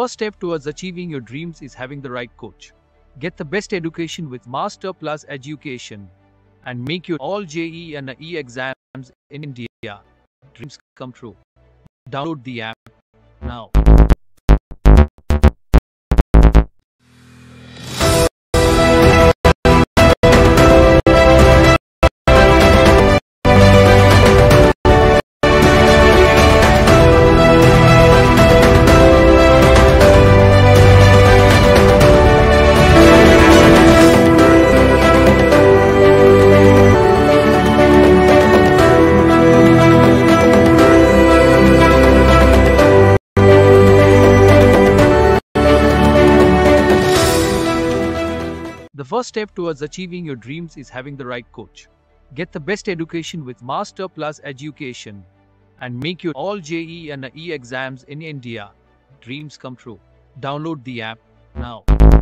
first step towards achieving your dreams is having the right coach. Get the best education with Master Plus Education and make your all JE and E exams in India dreams come true. Download the app now. first step towards achieving your dreams is having the right coach. Get the best education with Master Plus Education and make your all JE and E exams in India dreams come true. Download the app now.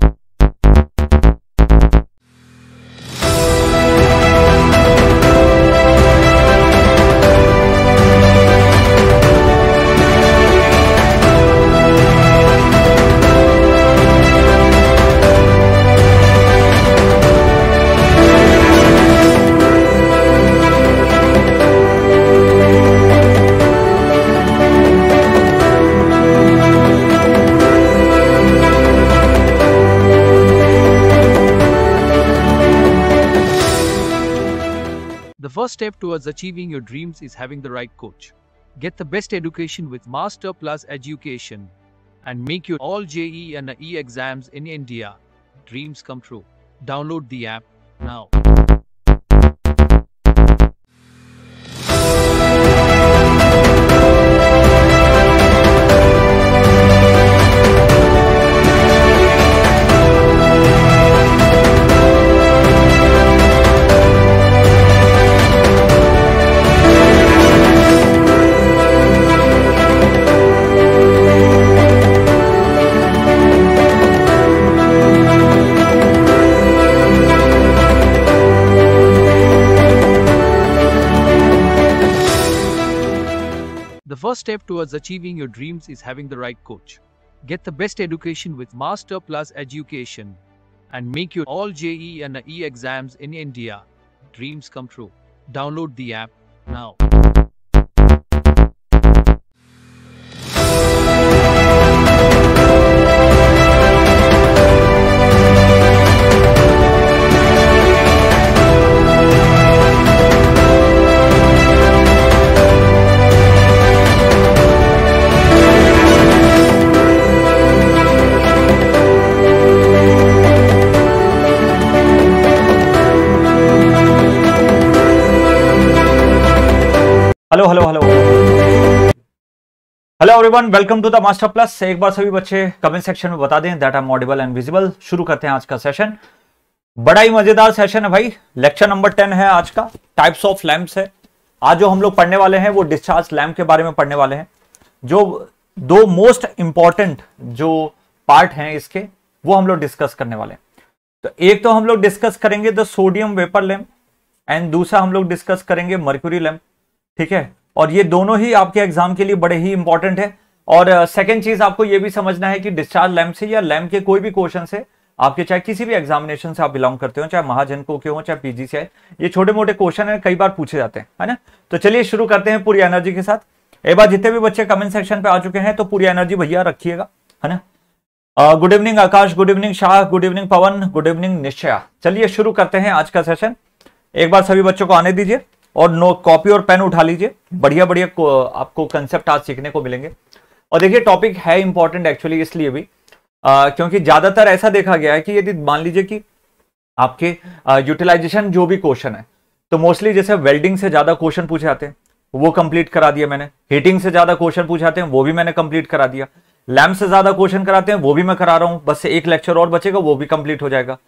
first step towards achieving your dreams is having the right coach. Get the best education with Master Plus Education and make your all JE and E exams in India dreams come true. Download the app now. first step towards achieving your dreams is having the right coach. Get the best education with Master Plus Education and make your all JE and E exams in India dreams come true. Download the app now. Hello hello hello hello everyone welcome to the master plus एक बार सभी बच्चे comment section में बता दें that are audible and visible शुरू करते हैं आज का सेशन बड़ा ही मजेदार सेशन है भाई लेक्चर नंबर टेन है आज का टाइप्स ऑफ लैम्प्स है आज जो हम लोग पढ़ने वाले हैं वो डिस्चार्ज लैम्प के बारे में पढ़ने वाले हैं जो दो मोस्ट इंपॉर्टेंट जो पार्ट हैं इसके वो हम लोग डिस्कस करने वाले हैं तो एक तो हम लोग डिस्कस करेंगे the sodium vapour lamp and दूसरा हम लोग डिस्कस करेंगे मर्क्यूरी लैम्प ठीक है और ये दोनों ही आपके एग्जाम के लिए बड़े ही इंपॉर्टेंट है और सेकेंड चीज आपको ये भी समझना है कि डिस्चार्ज लैम्प से या लैम्प के कोई भी क्वेश्चन से आपके चाहे किसी भी एग्जामिनेशन से आप बिलोंग करते हो चाहे महाजन को के हो चाहे पीजी से ये छोटे मोटे क्वेश्चन है कई बार पूछे जाते हैं है ना तो चलिए शुरू करते हैं पूरी एनर्जी के साथ एक बार जितने भी बच्चे कमेंट सेक्शन पे आ चुके हैं तो पूरी एनर्जी भैया रखिएगा है ना good evening Akash good evening Shah good evening Pawan good evening Nishchaya चलिए शुरू करते हैं आज का सेशन एक बार सभी बच्चों को आने दीजिए और नो कॉपी और पेन उठा लीजिए बढ़िया बढ़िया आपको कंसेप्ट आज सीखने को मिलेंगे और देखिए टॉपिक है इंपॉर्टेंट एक्चुअली इसलिए भी आ, क्योंकि ज़्यादातर ऐसा देखा गया है कि यदि मान लीजिए कि आपके यूटिलाइजेशन जो भी क्वेश्चन है तो मोस्टली जैसे वेल्डिंग से ज़्यादा क्वेश्चन पूछे जाते हैं वो कंप्लीट करा दिया मैंने हीटिंग से ज़्यादा क्वेश्चन पूछे जाते हैं वो भी मैंने कंप्लीट करा दिया लैम्प से ज़्यादा क्वेश्चन कराते हैं वो भी मैं करा रहा हूँ बस एक लेक्चर और बचेगा वो भी कंप्लीट हो जाएगा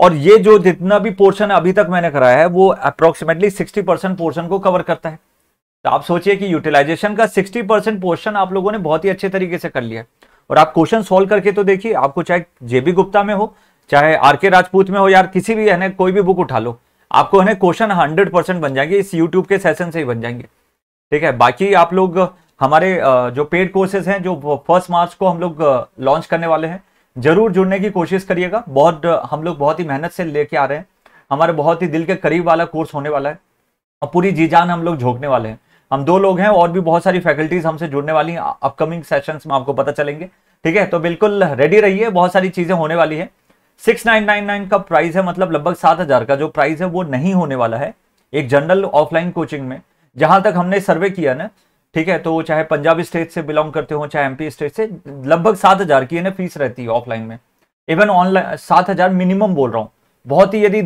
और ये जो जितना भी पोर्शन अभी तक मैंने कराया है वो अप्रोक्सीमेटली 60 परसेंट पोर्शन को कवर करता है तो आप सोचिए कि यूटिलाइजेशन का 60 परसेंट पोर्शन आप लोगों ने बहुत ही अच्छे तरीके से कर लिया और आप क्वेश्चन सोल्व करके तो देखिए आपको चाहे जेबी गुप्ता में हो चाहे आर के राजपूत में हो यार किसी भी है कोई भी बुक उठा लो आपको है क्वेश्चन हंड्रेड परसेंट बन जाएंगे इस यूट्यूब के सेशन से ही बन जाएंगे ठीक है बाकी आप लोग हमारे जो पेड कोर्सेज हैं जो फर्स्ट मार्च को हम लोग लॉन्च करने वाले हैं जरूर जुड़ने की कोशिश करिएगा बहुत हम लोग बहुत ही मेहनत से लेके आ रहे हैं हमारे बहुत ही दिल के करीब वाला कोर्स होने वाला है और पूरी जी जान हम लोग झोंकने वाले हैं हम दो लोग हैं और भी बहुत सारी फैकल्टीज हमसे जुड़ने वाली हैं अपकमिंग सेशंस में आपको पता चलेंगे ठीक है तो बिल्कुल रेडी रहिए बहुत सारी चीज़ें होने वाली है सिक्स नाइन नाइन नाइन का प्राइस है मतलब लगभग सात हज़ार का जो प्राइस है वो नहीं होने वाला है एक जनरल ऑफलाइन कोचिंग में जहां तक हमने सर्वे किया ना ठीक है तो वो चाहे पंजाब स्टेट से बिलोंग करते हो चाहे एमपी स्टेट से लगभग सात हजार की ना फीस रहती है ऑफलाइन में इवन ऑनलाइन सात हजार मिनिमम बोल रहा हूँ बहुत ही यदि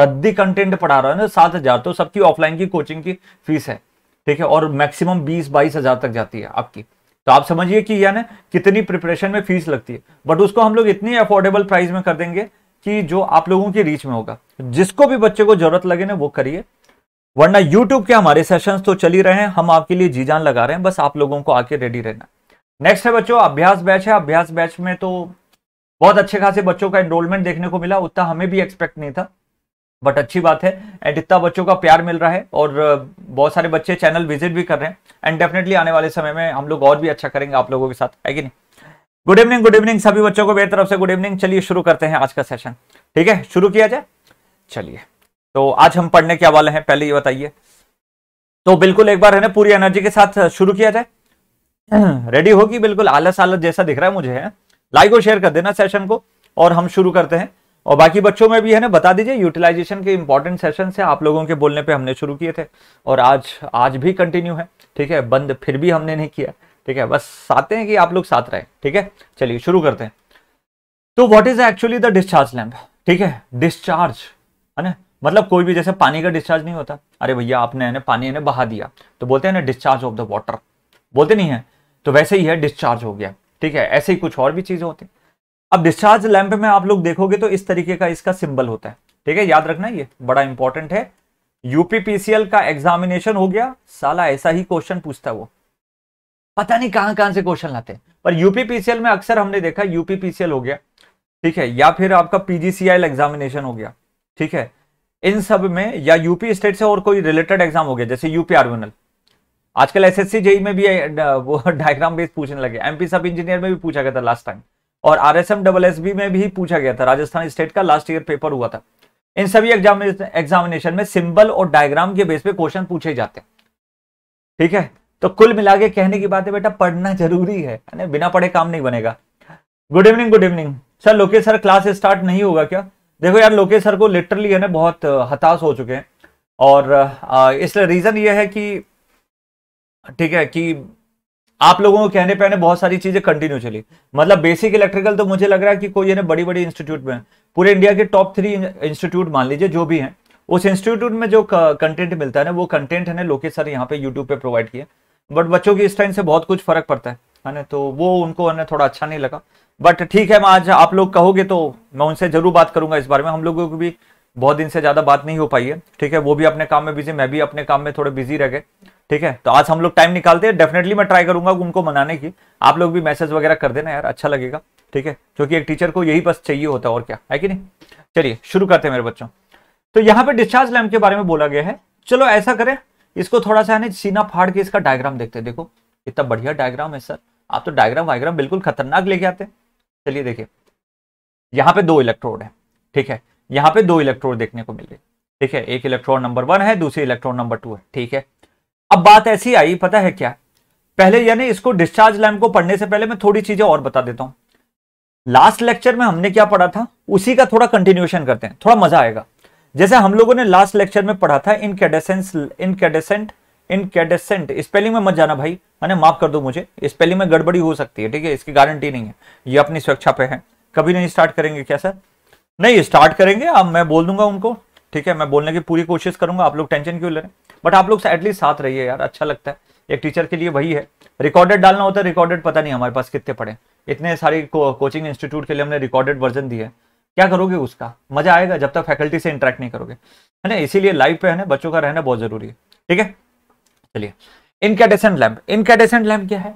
रद्दी कंटेंट पढ़ा रहा है ना सात हजार तो सबकी ऑफलाइन की कोचिंग की फीस है ठीक है और मैक्सिमम बीस बाईस हजार तक जाती है आपकी तो आप समझिए कि यह कितनी प्रिपरेशन में फीस लगती है बट उसको हम लोग इतनी अफोर्डेबल प्राइस में कर देंगे कि जो आप लोगों की रीच में होगा जिसको भी बच्चे को जरूरत लगे ना वो करिए वरना यूट्यूब के हमारे सेशंस तो चल ही रहे हैं हम आपके लिए जी जान लगा रहे हैं बस आप लोगों को आके रेडी रहना नेक्स्ट है बच्चों अभ्यास बैच है अभ्यास बैच में तो बहुत अच्छे खासे बच्चों का एनरोलमेंट देखने को मिला उतना हमें भी एक्सपेक्ट नहीं था बट अच्छी बात है एंड इतना बच्चों का प्यार मिल रहा है और बहुत सारे बच्चे चैनल विजिट भी कर रहे हैं एंड डेफिनेटली आने वाले समय में हम लोग और भी अच्छा करेंगे आप लोगों के साथ है कि नहीं गुड इवनिंग गुड इवनिंग सभी बच्चों को मेरी तरफ से गुड इवनिंग चलिए शुरू करते हैं आज का सेशन ठीक है शुरू किया जाए चलिए तो आज हम पढ़ने क्या वाले हैं पहले ये बताइए तो बिल्कुल एक बार है ना पूरी एनर्जी के साथ शुरू किया जाए रेडी होगी बिल्कुल आलस आलस जैसा दिख रहा है मुझे है लाइक और शेयर कर देना सेशन को और हम शुरू करते हैं और बाकी बच्चों में भी है ना बता दीजिए यूटिलाइजेशन के इंपॉर्टेंट सेशन से आप लोगों के बोलने पे हमने शुरू किए थे और आज आज भी कंटिन्यू है ठीक है बंद फिर भी हमने नहीं किया ठीक है बस आते हैं कि आप लोग साथ रहे ठीक है चलिए शुरू करते हैं तो what is actually the discharge lamp ठीक है डिस्चार्ज है ना मतलब कोई भी जैसे पानी का डिस्चार्ज नहीं होता अरे भैया आपने ने पानी ने बहा दिया तो बोलते हैं ना डिस्चार्ज ऑफ द वाटर बोलते नहीं है तो वैसे ही है डिस्चार्ज हो गया ठीक है ऐसे ही कुछ और भी चीज़ें होती अब डिस्चार्ज लैंप में आप लोग देखोगे तो इस तरीके का इसका सिंबल होता है ठीक है याद रखना ये बड़ा इंपॉर्टेंट है यूपीपीसीएल का एग्जामिनेशन हो गया साला ऐसा ही क्वेश्चन पूछता है वो पता नहीं कहां कहां से क्वेश्चन लाते हैं पर यूपीपीसीएल में अक्सर हमने देखा यूपीपीसीएल हो गया ठीक है या फिर आपका पीजीसीआईएल एग्जामिनेशन हो गया ठीक है इन सब में या यूपी स्टेट से और कोई रिलेटेड एग्जाम हो गया जैसे यूपी आर्मिनल आजकल एस एस जेई में भी वो डायग्राम बेस पूछने लगे एमपी सब इंजीनियर में भी पूछा गया था लास्ट टाइम और आर एस डबल में भी पूछा गया था राजस्थान स्टेट का लास्ट ईयर पेपर हुआ था इन सभी एग्जामिनेशन में सिंबल और डायग्राम के बेस पे क्वेश्चन पूछे जाते हैं ठीक है तो कुल मिला के कहने की बात है बेटा पढ़ना जरूरी है बिना पढ़े काम नहीं बनेगा good evening good evening sir Lokesh sir class start नहीं होगा क्या देखो यार लोकेश सर को लिटरली है ना बहुत हताश हो चुके हैं और इसलिए रीज़न ये है कि ठीक है कि आप लोगों को कहने पहने बहुत सारी चीज़ें कंटिन्यू चली मतलब बेसिक इलेक्ट्रिकल तो मुझे लग रहा है कि कोई है बड़ी बड़ी इंस्टीट्यूट में पूरे इंडिया के टॉप थ्री इंस्टीट्यूट मान लीजिए जो भी है उस इंस्टीट्यूट में जो कंटेंट मिलता है ना वो कंटेंट है ना लोकेश सर यहाँ पे यूट्यूब पे प्रोवाइड किया बट बच्चों की इस टाइम से बहुत कुछ फर्क पड़ता है ना तो वो उनको थोड़ा अच्छा नहीं लगा बट ठीक है मैं आज आप लोग कहोगे तो मैं उनसे जरूर बात करूंगा इस बारे में हम लोगों को भी बहुत दिन से ज़्यादा बात नहीं हो पाई है ठीक है वो भी अपने काम में बिजी मैं भी अपने काम में थोड़े बिजी रह गए ठीक है तो आज हम लोग टाइम निकालते हैं डेफिनेटली मैं ट्राई करूंगा उनको मनाने की आप लोग भी मैसेज वगैरह कर देना यार अच्छा लगेगा ठीक है क्योंकि एक टीचर को यही बस चाहिए होता है और क्या है कि नहीं चलिए शुरू करते हैं मेरे बच्चों तो यहाँ पे डिस्चार्ज लैम्प के बारे में बोला गया है चलो ऐसा करें इसको थोड़ा सा है सीना फाड़ के इसका डायग्राम देखते हैं देखो इतना बढ़िया डायग्राम है सर आप तो डायग्राम वायग्राम बिल्कुल खतरनाक लेके आते हैं चलिए देखिए यहाँ पे दो इलेक्ट्रोड है ठीक है यहाँ पे दो इलेक्ट्रोड देखने को मिल रही ठीक है एक इलेक्ट्रॉन नंबर वन है दूसरी इलेक्ट्रॉन नंबर टू है ठीक है अब बात ऐसी आई पता है क्या पहले यानी इसको डिस्चार्ज लैम्प को पढ़ने से पहले मैं थोड़ी चीजें और बता देता हूं लास्ट लेक्चर में हमने क्या पढ़ा था उसी का थोड़ा कंटिन्यूएशन करते हैं थोड़ा मजा आएगा जैसे हम लोगों ने लास्ट लेक्चर में पढ़ा था इनकेडेसेंस इनकेडेसेंट इनकेडेसेंट स्पेलिंग में मत जाना भाई मैंने माफ कर दो मुझे स्पेलिंग में गड़बड़ी हो सकती है ठीक है इसकी गारंटी नहीं है ये अपनी सुरक्षा पे है कभी नहीं स्टार्ट करेंगे क्या सर नहीं स्टार्ट करेंगे अब मैं बोल दूंगा उनको ठीक है मैं बोलने की पूरी कोशिश करूंगा आप लोग टेंशन क्यों ले रहे हैं बट आप लोग एटलीस्ट साथ रहिए यार अच्छा लगता है एक टीचर के लिए वही है रिकॉर्डेड डालना होता है रिकॉर्डेड पता नहीं हमारे पास कितने पड़े इतने सारे को, कोचिंग इंस्टीट्यूट के लिए हमने रिकॉर्डेड वर्जन दिया है क्या करोगे उसका मजा आएगा जब तक फैकल्टी से इंटरेक्ट नहीं करोगे है ना इसीलिए लाइफ पे है ना बच्चों का रहना बहुत जरूरी है ठीक है चलिए इनकेडेसेंट लैम्प इनकेडेसेंट लैम्प क्या है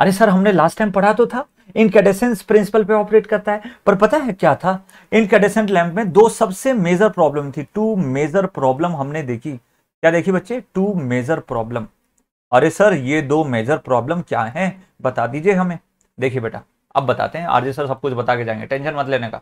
अरे सर हमने लास्ट टाइम पढ़ा तो था इनकेडेसेंस प्रिंसिपल पे ऑपरेट करता है पर पता है क्या था इनकेडेसेंट लैम्प में दो सबसे मेजर प्रॉब्लम थी टू मेजर प्रॉब्लम हमने देखी क्या देखी बच्चे टू मेजर प्रॉब्लम अरे सर ये दो मेजर प्रॉब्लम क्या है बता दीजिए हमें देखिए बेटा अब बताते हैं आरजे सर सब कुछ बता के जाएंगे टेंशन मत लेने का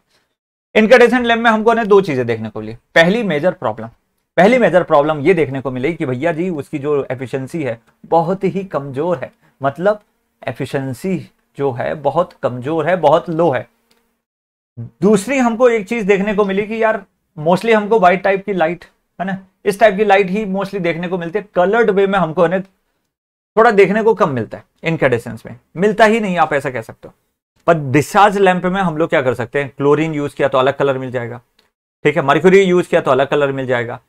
इनकेडेसेंट लैम्प में हमको ने दो चीजें देखने को मिली पहली मेजर प्रॉब्लम पहली मेजर प्रॉब्लम ये देखने को मिली कि भैया जी उसकी जो एफिशिएंसी है बहुत ही कमज़ोर है मतलब एफिशिएंसी जो है बहुत कमज़ोर है बहुत लो है दूसरी हमको एक चीज़ देखने को मिली कि यार मोस्टली हमको व्हाइट टाइप की लाइट है ना इस टाइप की लाइट ही मोस्टली देखने को मिलती है कलर्ड वे में हमको थोड़ा देखने को कम मिलता है इनकेडेसेंस में मिलता ही नहीं आप ऐसा कह सकते हो पर डिस्चार्ज लैंप में हम लोग क्या कर सकते हैं क्लोरीन यूज किया तो अलग कलर मिल जाएगा ठीक है मर्क्यूरी यूज किया तो अलग कलर मिल जाएगा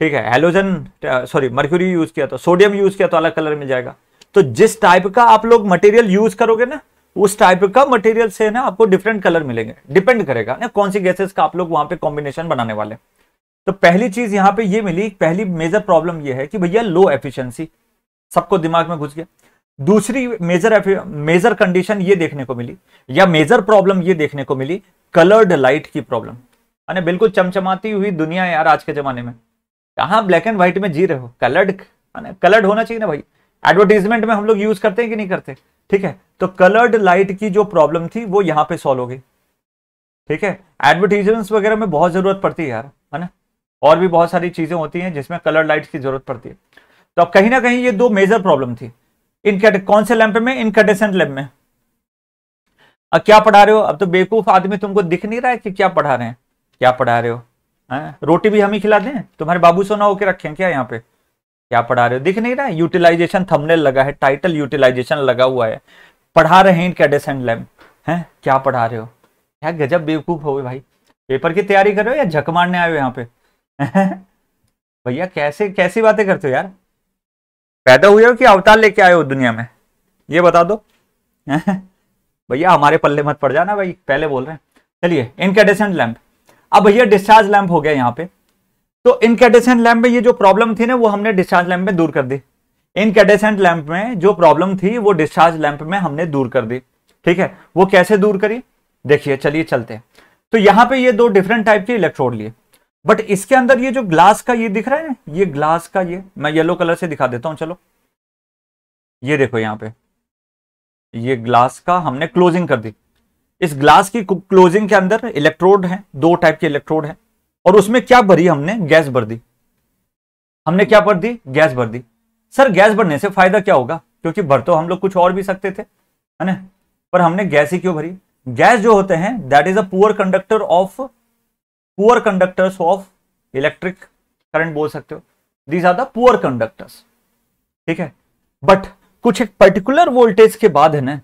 ठीक है हेलोजन सॉरी मर्क्यूरी यूज किया तो सोडियम यूज किया तो अलग कलर में जाएगा तो जिस टाइप का आप लोग मटेरियल यूज करोगे ना उस टाइप का मटेरियल से ना आपको डिफरेंट कलर मिलेंगे डिपेंड करेगा ना कौन सी गैसेस का आप लोग वहां पे कॉम्बिनेशन बनाने वाले तो पहली चीज यहाँ पे ये मिली पहली मेजर प्रॉब्लम ये है कि भैया लो एफिशिएंसी सबको दिमाग में घुस गया दूसरी मेजर मेजर कंडीशन ये देखने को मिली या मेजर प्रॉब्लम ये देखने को मिली कलर्ड लाइट की प्रॉब्लम बिल्कुल चमचमाती हुई दुनिया यार आज के जमाने में कहा ब्लैक एंड व्हाइट में जी रहे हो कलर्ड कलर्ड होना चाहिए ना भाई एडवर्टीजमेंट में हम लोग यूज करते हैं कि नहीं करते ठीक है तो कलर्ड लाइट की जो प्रॉब्लम थी वो यहाँ पे सॉल्व हो गई ठीक है एडवर्टीजमेंट वगैरह में बहुत जरूरत पड़ती है यार है ना और भी बहुत सारी चीजें होती हैं जिसमें कलर लाइट की जरूरत पड़ती है तो अब कहीं ना कहीं ये दो मेजर प्रॉब्लम थी इन कौन से लैंप में इनकटेसेंट लैम्प में अब क्या पढ़ा रहे हो अब तो बेवकूफ आदमी तुमको दिख नहीं रहा है कि क्या पढ़ा रहे हैं क्या पढ़ा रहे हो है? रोटी भी हम ही खिला दें तुम्हारे बाबू सोना ना होके रखें क्या यहाँ पे क्या पढ़ा रहे हो दिख नहीं रहा है यूटिलाइजेशन थंबनेल लगा है टाइटल यूटिलाइजेशन लगा हुआ है पढ़ा रहे हैं कैडेस एंड लैम है क्या पढ़ा रहे हो क्या गजब बेवकूफ हो गए भाई पेपर की तैयारी कर रहे हो या झक मारने आए हो यहाँ पे भैया कैसे कैसी बातें करते हो यार पैदा हुए हो कि अवतार लेके आए हो दुनिया में ये बता दो भैया हमारे पल्ले मत पड़ जाना भाई पहले बोल रहे हैं चलिए इनकेडेसेंट लैम्प अब भैया डिस्चार्ज लैंप हो गया यहाँ पे तो इनकेडेसेंट लैंप में ये जो प्रॉब्लम थी ना वो हमने डिस्चार्ज लैंप में दूर कर दी इनकेडेसेंट लैंप में जो प्रॉब्लम थी वो डिस्चार्ज लैंप में हमने दूर कर दी ठीक है वो कैसे दूर करी देखिए चलिए चलते हैं तो यहाँ पे ये दो डिफरेंट टाइप के इलेक्ट्रोड लिए बट इसके अंदर ये जो ग्लास का ये दिख रहा है ना ये ग्लास का ये मैं येलो कलर से दिखा देता हूं चलो ये देखो यहाँ पे ये ग्लास का हमने क्लोजिंग कर दी इस ग्लास की क्लोजिंग के अंदर इलेक्ट्रोड है दो टाइप के इलेक्ट्रोड है और उसमें क्या भरी हमने गैस भर दी हमने क्या भर दी गैस भर दी सर गैस भरने से फायदा क्या होगा क्योंकि भर तो हम लोग कुछ और भी सकते थे है ना पर हमने गैस ही क्यों भरी गैस जो होते हैं that is a poor conductor of poor conductors of electric current बोल सकते हो these are the poor conductors ठीक है बट कुछ एक पर्टिकुलर वोल्टेज के बाद है ना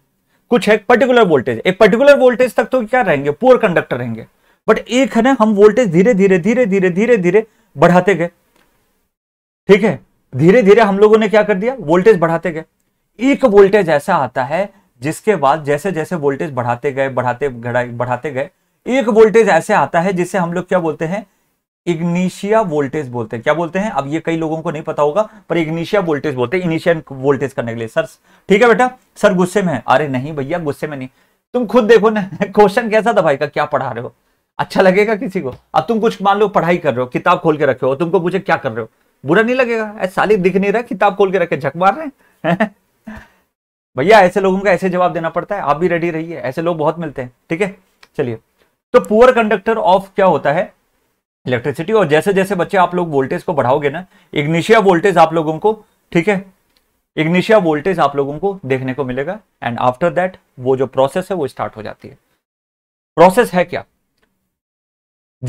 कुछ है पर्टिकुलर वोल्टेज एक पर्टिकुलर वोल्टेज तक तो क्या रहेंगे पोअर कंडक्टर रहेंगे बट एक है ना हम वोल्टेज धीरे धीरे धीरे धीरे धीरे धीरे बढ़ाते गए ठीक है धीरे धीरे हम लोगों ने क्या कर दिया वोल्टेज बढ़ाते गए एक वोल्टेज ऐसा आता है जिसके बाद जैसे जैसे वोल्टेज बढ़ाते गए बढ़ाते बढ़ाते गए एक वोल्टेज ऐसे आता है जिसे हम लोग क्या बोलते हैं इग्निशिया वोल्टेज बोलते हैं क्या बोलते हैं अब ये कई लोगों को नहीं पता होगा पर इग्निशिया वोल्टेज बोलते हैं इनिशियन वोल्टेज करने के लिए सर ठीक है बेटा सर गुस्से में है अरे नहीं भैया गुस्से में नहीं तुम खुद देखो ना क्वेश्चन कैसा था भाई का क्या पढ़ा रहे हो अच्छा लगेगा किसी को अब तुम कुछ मान लो पढ़ाई कर रहे हो किताब खोल के रखे हो तुमको पूछे क्या कर रहे हो बुरा नहीं लगेगा ऐसे साली दिख नहीं रहा किताब खोल के रखे झक मार रहे हैं भैया ऐसे लोगों का ऐसे जवाब देना पड़ता है आप भी रेडी रहिए ऐसे लोग बहुत मिलते हैं ठीक है चलिए तो पुअर कंडक्टर ऑफ क्या होता है इलेक्ट्रिसिटी और जैसे जैसे बच्चे आप लोग वोल्टेज को बढ़ाओगे ना इग्निशिया वोल्टेज आप लोगों को ठीक है इग्निशिया वोल्टेज आप लोगों को देखने को मिलेगा एंड आफ्टर दैट वो जो प्रोसेस है वो स्टार्ट हो जाती है प्रोसेस है क्या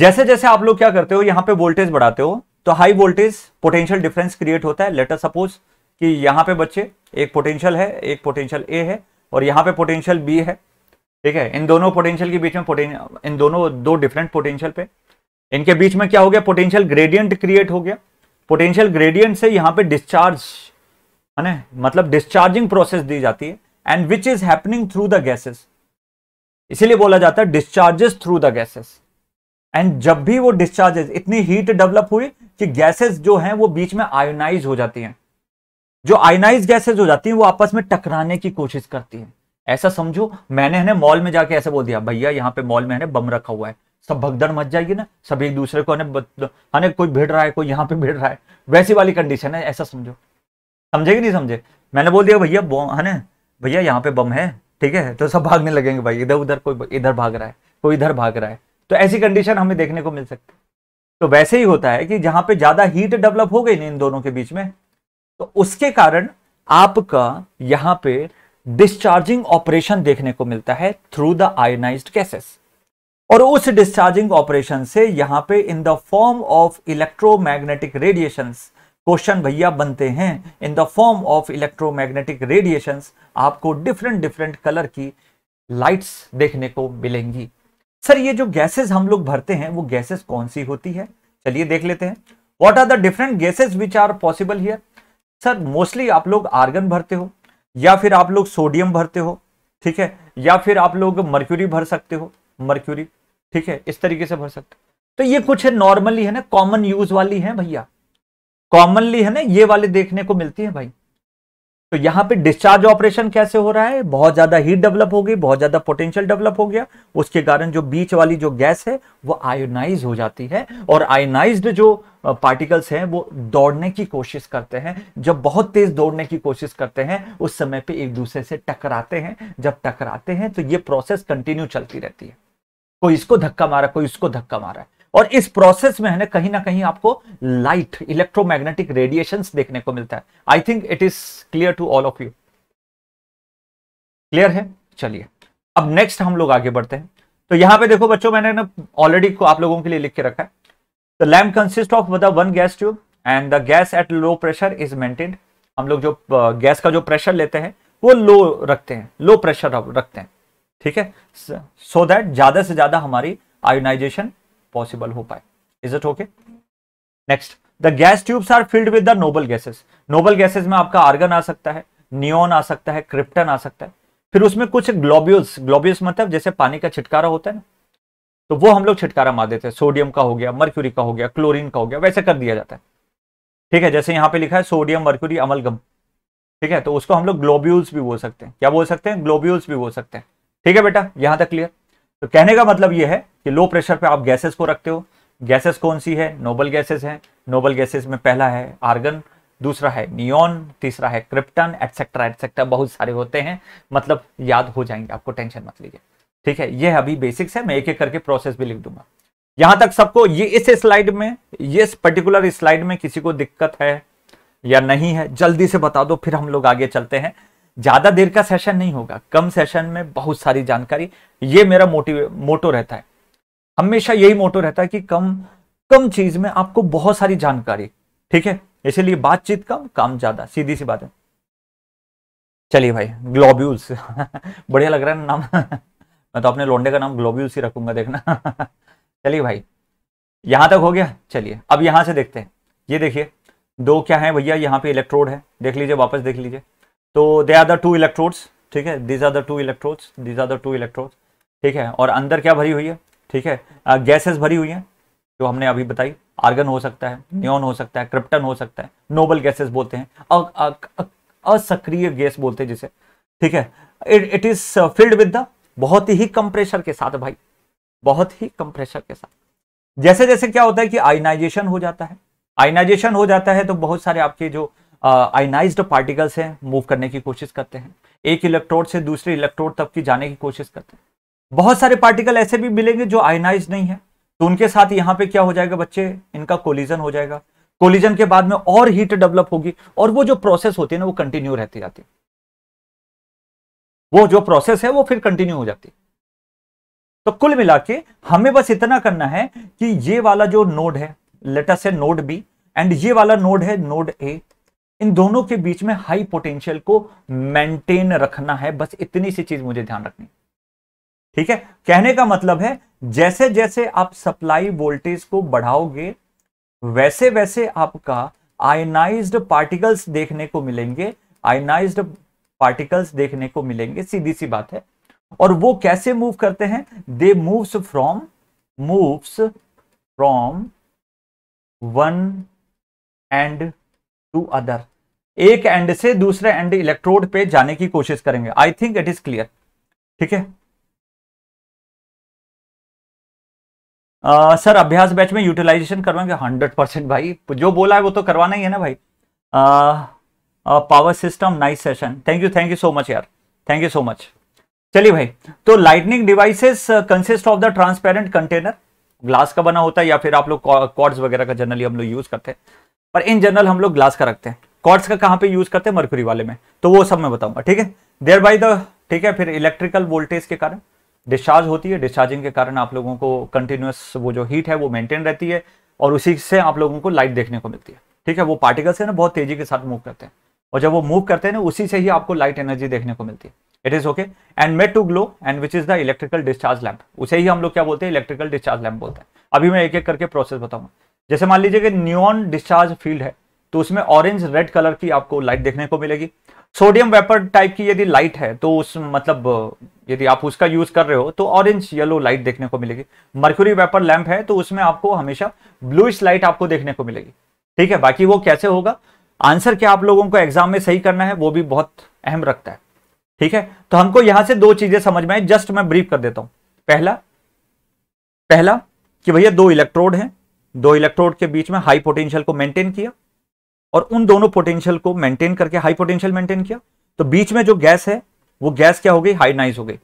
जैसे जैसे आप लोग क्या करते हो यहां पे वोल्टेज बढ़ाते हो तो high voltage potential difference create होता है लेटर सपोज कि यहां पे बच्चे एक पोटेंशियल है एक पोटेंशियल ए है और यहां पे पोटेंशियल बी है ठीक है इन दोनों पोटेंशियल के बीच में इन दोनों दो डिफरेंट पोटेंशियल पे इनके बीच में क्या हो गया पोटेंशियल ग्रेडियंट क्रिएट हो गया पोटेंशियल ग्रेडियंट से यहाँ पे डिस्चार्ज है ना मतलब डिस्चार्जिंग प्रोसेस दी जाती है and which is happening through the gases इसीलिए बोला जाता है discharges through the gases and जब भी वो डिस्चार्जेस इतनी हीट डेवलप हुई कि गैसेस जो हैं वो बीच में आयोनाइज हो जाती हैं जो आयोनाइज गैसेज हो जाती हैं वो आपस में टकराने की कोशिश करती हैं ऐसा समझो मैंने मॉल में जाके ऐसे बोल दिया भैया यहाँ पे मॉल में बम रखा हुआ है सब भगदड़ मच जाएगी ना सब एक दूसरे को अने कोई भिड़ रहा है कोई यहाँ पे भिड़ रहा है वैसी वाली कंडीशन है ऐसा समझो समझे कि नहीं समझे मैंने बोल दिया भैया है ना भैया यहाँ पे बम है ठीक है तो सब भागने लगेंगे भाई इधर उधर कोई इधर भाग रहा है कोई इधर भाग रहा है तो ऐसी कंडीशन हमें देखने को मिल सकती है तो वैसे ही होता है कि जहां पे ज्यादा हीट डेवलप हो गई ना इन दोनों के बीच में तो उसके कारण आपका यहाँ पे डिस्चार्जिंग ऑपरेशन देखने को मिलता है थ्रू द आयोनाइज्ड गैसेस और उस डिस्चार्जिंग ऑपरेशन से यहां पे in the form of electromagnetic radiations question भैया बनते हैं in the form of electromagnetic radiations आपको डिफरेंट डिफरेंट कलर की लाइट्स देखने को मिलेंगी सर ये जो गैसेस हम लोग भरते हैं वो गैसेस कौन सी होती है चलिए देख लेते हैं what are the different gases which are possible here sir mostly आप लोग आर्गन भरते हो या फिर आप लोग सोडियम भरते हो ठीक है या फिर आप लोग मर्क्यूरी भर सकते हो मर्क्यूरी ठीक है इस तरीके से भर सकते तो ये कुछ है नॉर्मली है ना कॉमन यूज वाली है भैया कॉमनली है ना ये वाले देखने को मिलती है भाई तो यहां पे डिस्चार्ज ऑपरेशन कैसे हो रहा है बहुत ज्यादा हीट डेवलप हो गई बहुत ज्यादा पोटेंशियल डेवलप हो गया उसके कारण जो बीच वाली जो गैस है वो आयोनाइज हो जाती है और आयोनाइज जो पार्टिकल्स हैं वो दौड़ने की कोशिश करते हैं जब बहुत तेज दौड़ने की कोशिश करते हैं उस समय पर एक दूसरे से टकराते हैं जब टकराते हैं तो ये प्रोसेस कंटिन्यू चलती रहती है कोई इसको धक्का मारा कोई इसको धक्का मारा है और इस प्रोसेस में है ना कहीं ना कहीं आपको लाइट इलेक्ट्रोमैग्नेटिक रेडिएशन देखने को मिलता है I think it is clear to all of you clear है चलिए अब नेक्स्ट हम लोग आगे बढ़ते हैं तो यहाँ पे देखो बच्चों मैंने ना ऑलरेडी को आप लोगों के लिए लिख के रखा है the lamp consist of the one gas tube and the gas at low pressure is maintained हम लोग जो गैस का जो प्रेशर लेते हैं वो लो रखते हैं लो प्रेशर रखते हैं ठीक है सो दैट ज्यादा से ज्यादा हमारी आयोनाइजेशन पॉसिबल हो पाए is it okay next the gas tubes are filled with the noble gases noble gases में आपका आर्गन आ सकता है नियोन आ सकता है क्रिप्टन आ सकता है फिर उसमें कुछ ग्लोब्यूल्स ग्लोब्यूल्स मतलब जैसे पानी का छिटकारा होता है ना तो वो हम लोग छिटकारा मार देते हैं सोडियम का हो गया मर्क्यूरी का हो गया क्लोरीन का हो गया वैसे कर दिया जाता है ठीक है जैसे यहाँ पे लिखा है सोडियम मर्क्यूरी अमलगम ठीक है तो उसको हम लोग ग्लोब्यूल्स भी बोल सकते हैं क्या बोल सकते हैं ग्लोब्यूल्स भी बोल सकते हैं ठीक है बेटा यहां तक क्लियर तो कहने का मतलब यह है कि लो प्रेशर पे आप गैसेस को रखते हो गैसेस कौन सी है नोबल गैसेस हैं नोबल गैसेस में पहला है आर्गन दूसरा है नियोन तीसरा है क्रिप्टन एटसेट्रा एटसेट्रा बहुत सारे होते हैं मतलब याद हो जाएंगे आपको टेंशन मत लीजिए ठीक है ये अभी बेसिक्स है मैं एक एक करके प्रोसेस भी लिख दूंगा यहां तक सबको ये इस स्लाइड में ये पर्टिकुलर स्लाइड में किसी को दिक्कत है या नहीं है जल्दी से बता दो फिर हम लोग आगे चलते हैं ज्यादा देर का सेशन नहीं होगा कम सेशन में बहुत सारी जानकारी ये मेरा मोटिव मोटो रहता है हमेशा यही मोटो रहता है कि कम कम चीज में आपको बहुत सारी जानकारी ठीक है इसीलिए बातचीत कम काम ज्यादा सीधी सी बात है चलिए भाई ग्लोब्यूल्स बढ़िया लग रहा है नाम मैं तो अपने लोंडे का नाम ग्लोब्यूल्स ही रखूंगा देखना चलिए भाई यहां तक हो गया चलिए अब यहां से देखते हैं ये देखिए दो क्या है भैया यहाँ पे इलेक्ट्रोड है देख लीजिए वापस देख लीजिए तो they are the two electrodes ठीक है these are the two electrodes these are the two electrodes ठीक है और अंदर क्या भरी हुई है ठीक है गैसेस भरी हुई हैं जो हमने अभी बताई आर्गन हो सकता है न्योन हो सकता है क्रिप्टन हो सकता है नोबल गैसेस बोलते हैं असक्रिय गैस बोलते हैं जिसे ठीक है it is filled with the बहुत ही कम प्रेशर के साथ भाई बहुत ही कम प्रेशर के साथ जैसे जैसे क्या होता है कि आयनाइजेशन हो जाता है आयनाइजेशन हो जाता है तो बहुत सारे आपके जो आइनाइज्ड पार्टिकल्स हैं मूव करने की कोशिश करते हैं एक इलेक्ट्रोड से दूसरे इलेक्ट्रोड तक की जाने की कोशिश करते हैं बहुत सारे पार्टिकल ऐसे भी मिलेंगे जो आयनाइज नहीं है तो उनके साथ यहाँ पे क्या हो जाएगा बच्चे इनका कोलिजन हो जाएगा कोलिजन के बाद में और हीट डेवलप होगी और वो जो प्रोसेस होती है ना वो कंटिन्यू रहती जाती है वो जो प्रोसेस है वो फिर कंटिन्यू हो जाती है तो कुल मिला के हमें बस इतना करना है कि ये वाला जो नोड है लेटस है नोड बी एंड ये वाला नोड है नोड ए इन दोनों के बीच में हाई पोटेंशियल को मेंटेन रखना है बस इतनी सी चीज मुझे ध्यान रखनी ठीक है कहने का मतलब है जैसे जैसे आप सप्लाई वोल्टेज को बढ़ाओगे वैसे वैसे आपका आयनाइज्ड पार्टिकल्स देखने को मिलेंगे आयनाइज्ड पार्टिकल्स देखने को मिलेंगे सीधी सी बात है और वो कैसे मूव करते हैं they moves from moves from one end to other एक एंड से दूसरे एंड इलेक्ट्रोड पे जाने की कोशिश करेंगे I think it is clear ठीक है सर uh, अभ्यास बैच में यूटिलाइजेशन करवाएंगे हंड्रेड परसेंट भाई जो बोला है वो तो करवाना ही है ना भाई power system nice session thank you thank you so much यार थैंक यू सो मच चलिए भाई तो lightning devices consist of the transparent container glass का बना होता है या फिर आप लोग कॉर्ड्स वगैरह का जनरली हम लोग यूज करते हैं पर इन जनरल हम लोग ग्लास का रखते हैं कॉर्ड्स का कहां पे यूज करते हैं मर्कुरी वाले में तो वो सब मैं बताऊंगा ठीक है देयर बाई द ठीक है फिर इलेक्ट्रिकल वोल्टेज के कारण डिस्चार्ज होती है डिस्चार्जिंग के कारण आप लोगों को कंटिन्यूस वो जो हीट है वो मेंटेन रहती है और उसी से आप लोगों को लाइट देखने को मिलती है ठीक है वो पार्टिकल्स है ना बहुत तेजी के साथ मूव करते हैं और जब वो मूव करते हैं ना उसी से ही आपको लाइट एनर्जी देखने को मिलती है it is okay and made to glow and which is the electrical discharge lamp उसे ही हम लोग क्या बोलते हैं इलेक्ट्रिकल डिस्चार्ज लैम्प बोलते हैं अभी मैं एक एक करके प्रोसेस बताऊंगा जैसे मान लीजिए कि न्यून डिस्चार्ज फील्ड है तो उसमें ऑरेंज रेड कलर की आपको लाइट देखने को मिलेगी सोडियम वेपर टाइप की यदि लाइट है तो उस मतलब यदि आप उसका यूज कर रहे हो तो ऑरेंज येलो लाइट देखने को मिलेगी मर्क्यूरी वेपर लैंप है तो उसमें आपको हमेशा ब्लूइश लाइट आपको देखने को मिलेगी ठीक है बाकी वो कैसे होगा आंसर क्या आप लोगों को एग्जाम में सही करना है वो भी बहुत अहम रखता है ठीक है तो हमको यहां से दो चीजें समझ में आई जस्ट मैं ब्रीफ कर देता हूं पहला पहला कि भैया दो इलेक्ट्रोड हैं दो इलेक्ट्रोड के बीच में हाई पोटेंशियल को मेंटेन किया और उन दोनों पोटेंशियल को मेंटेन करके हाई पोटेंशियल मेंटेन किया तो बीच में जो गैस है वो गैस क्या हो गई हाइनाइज हो गई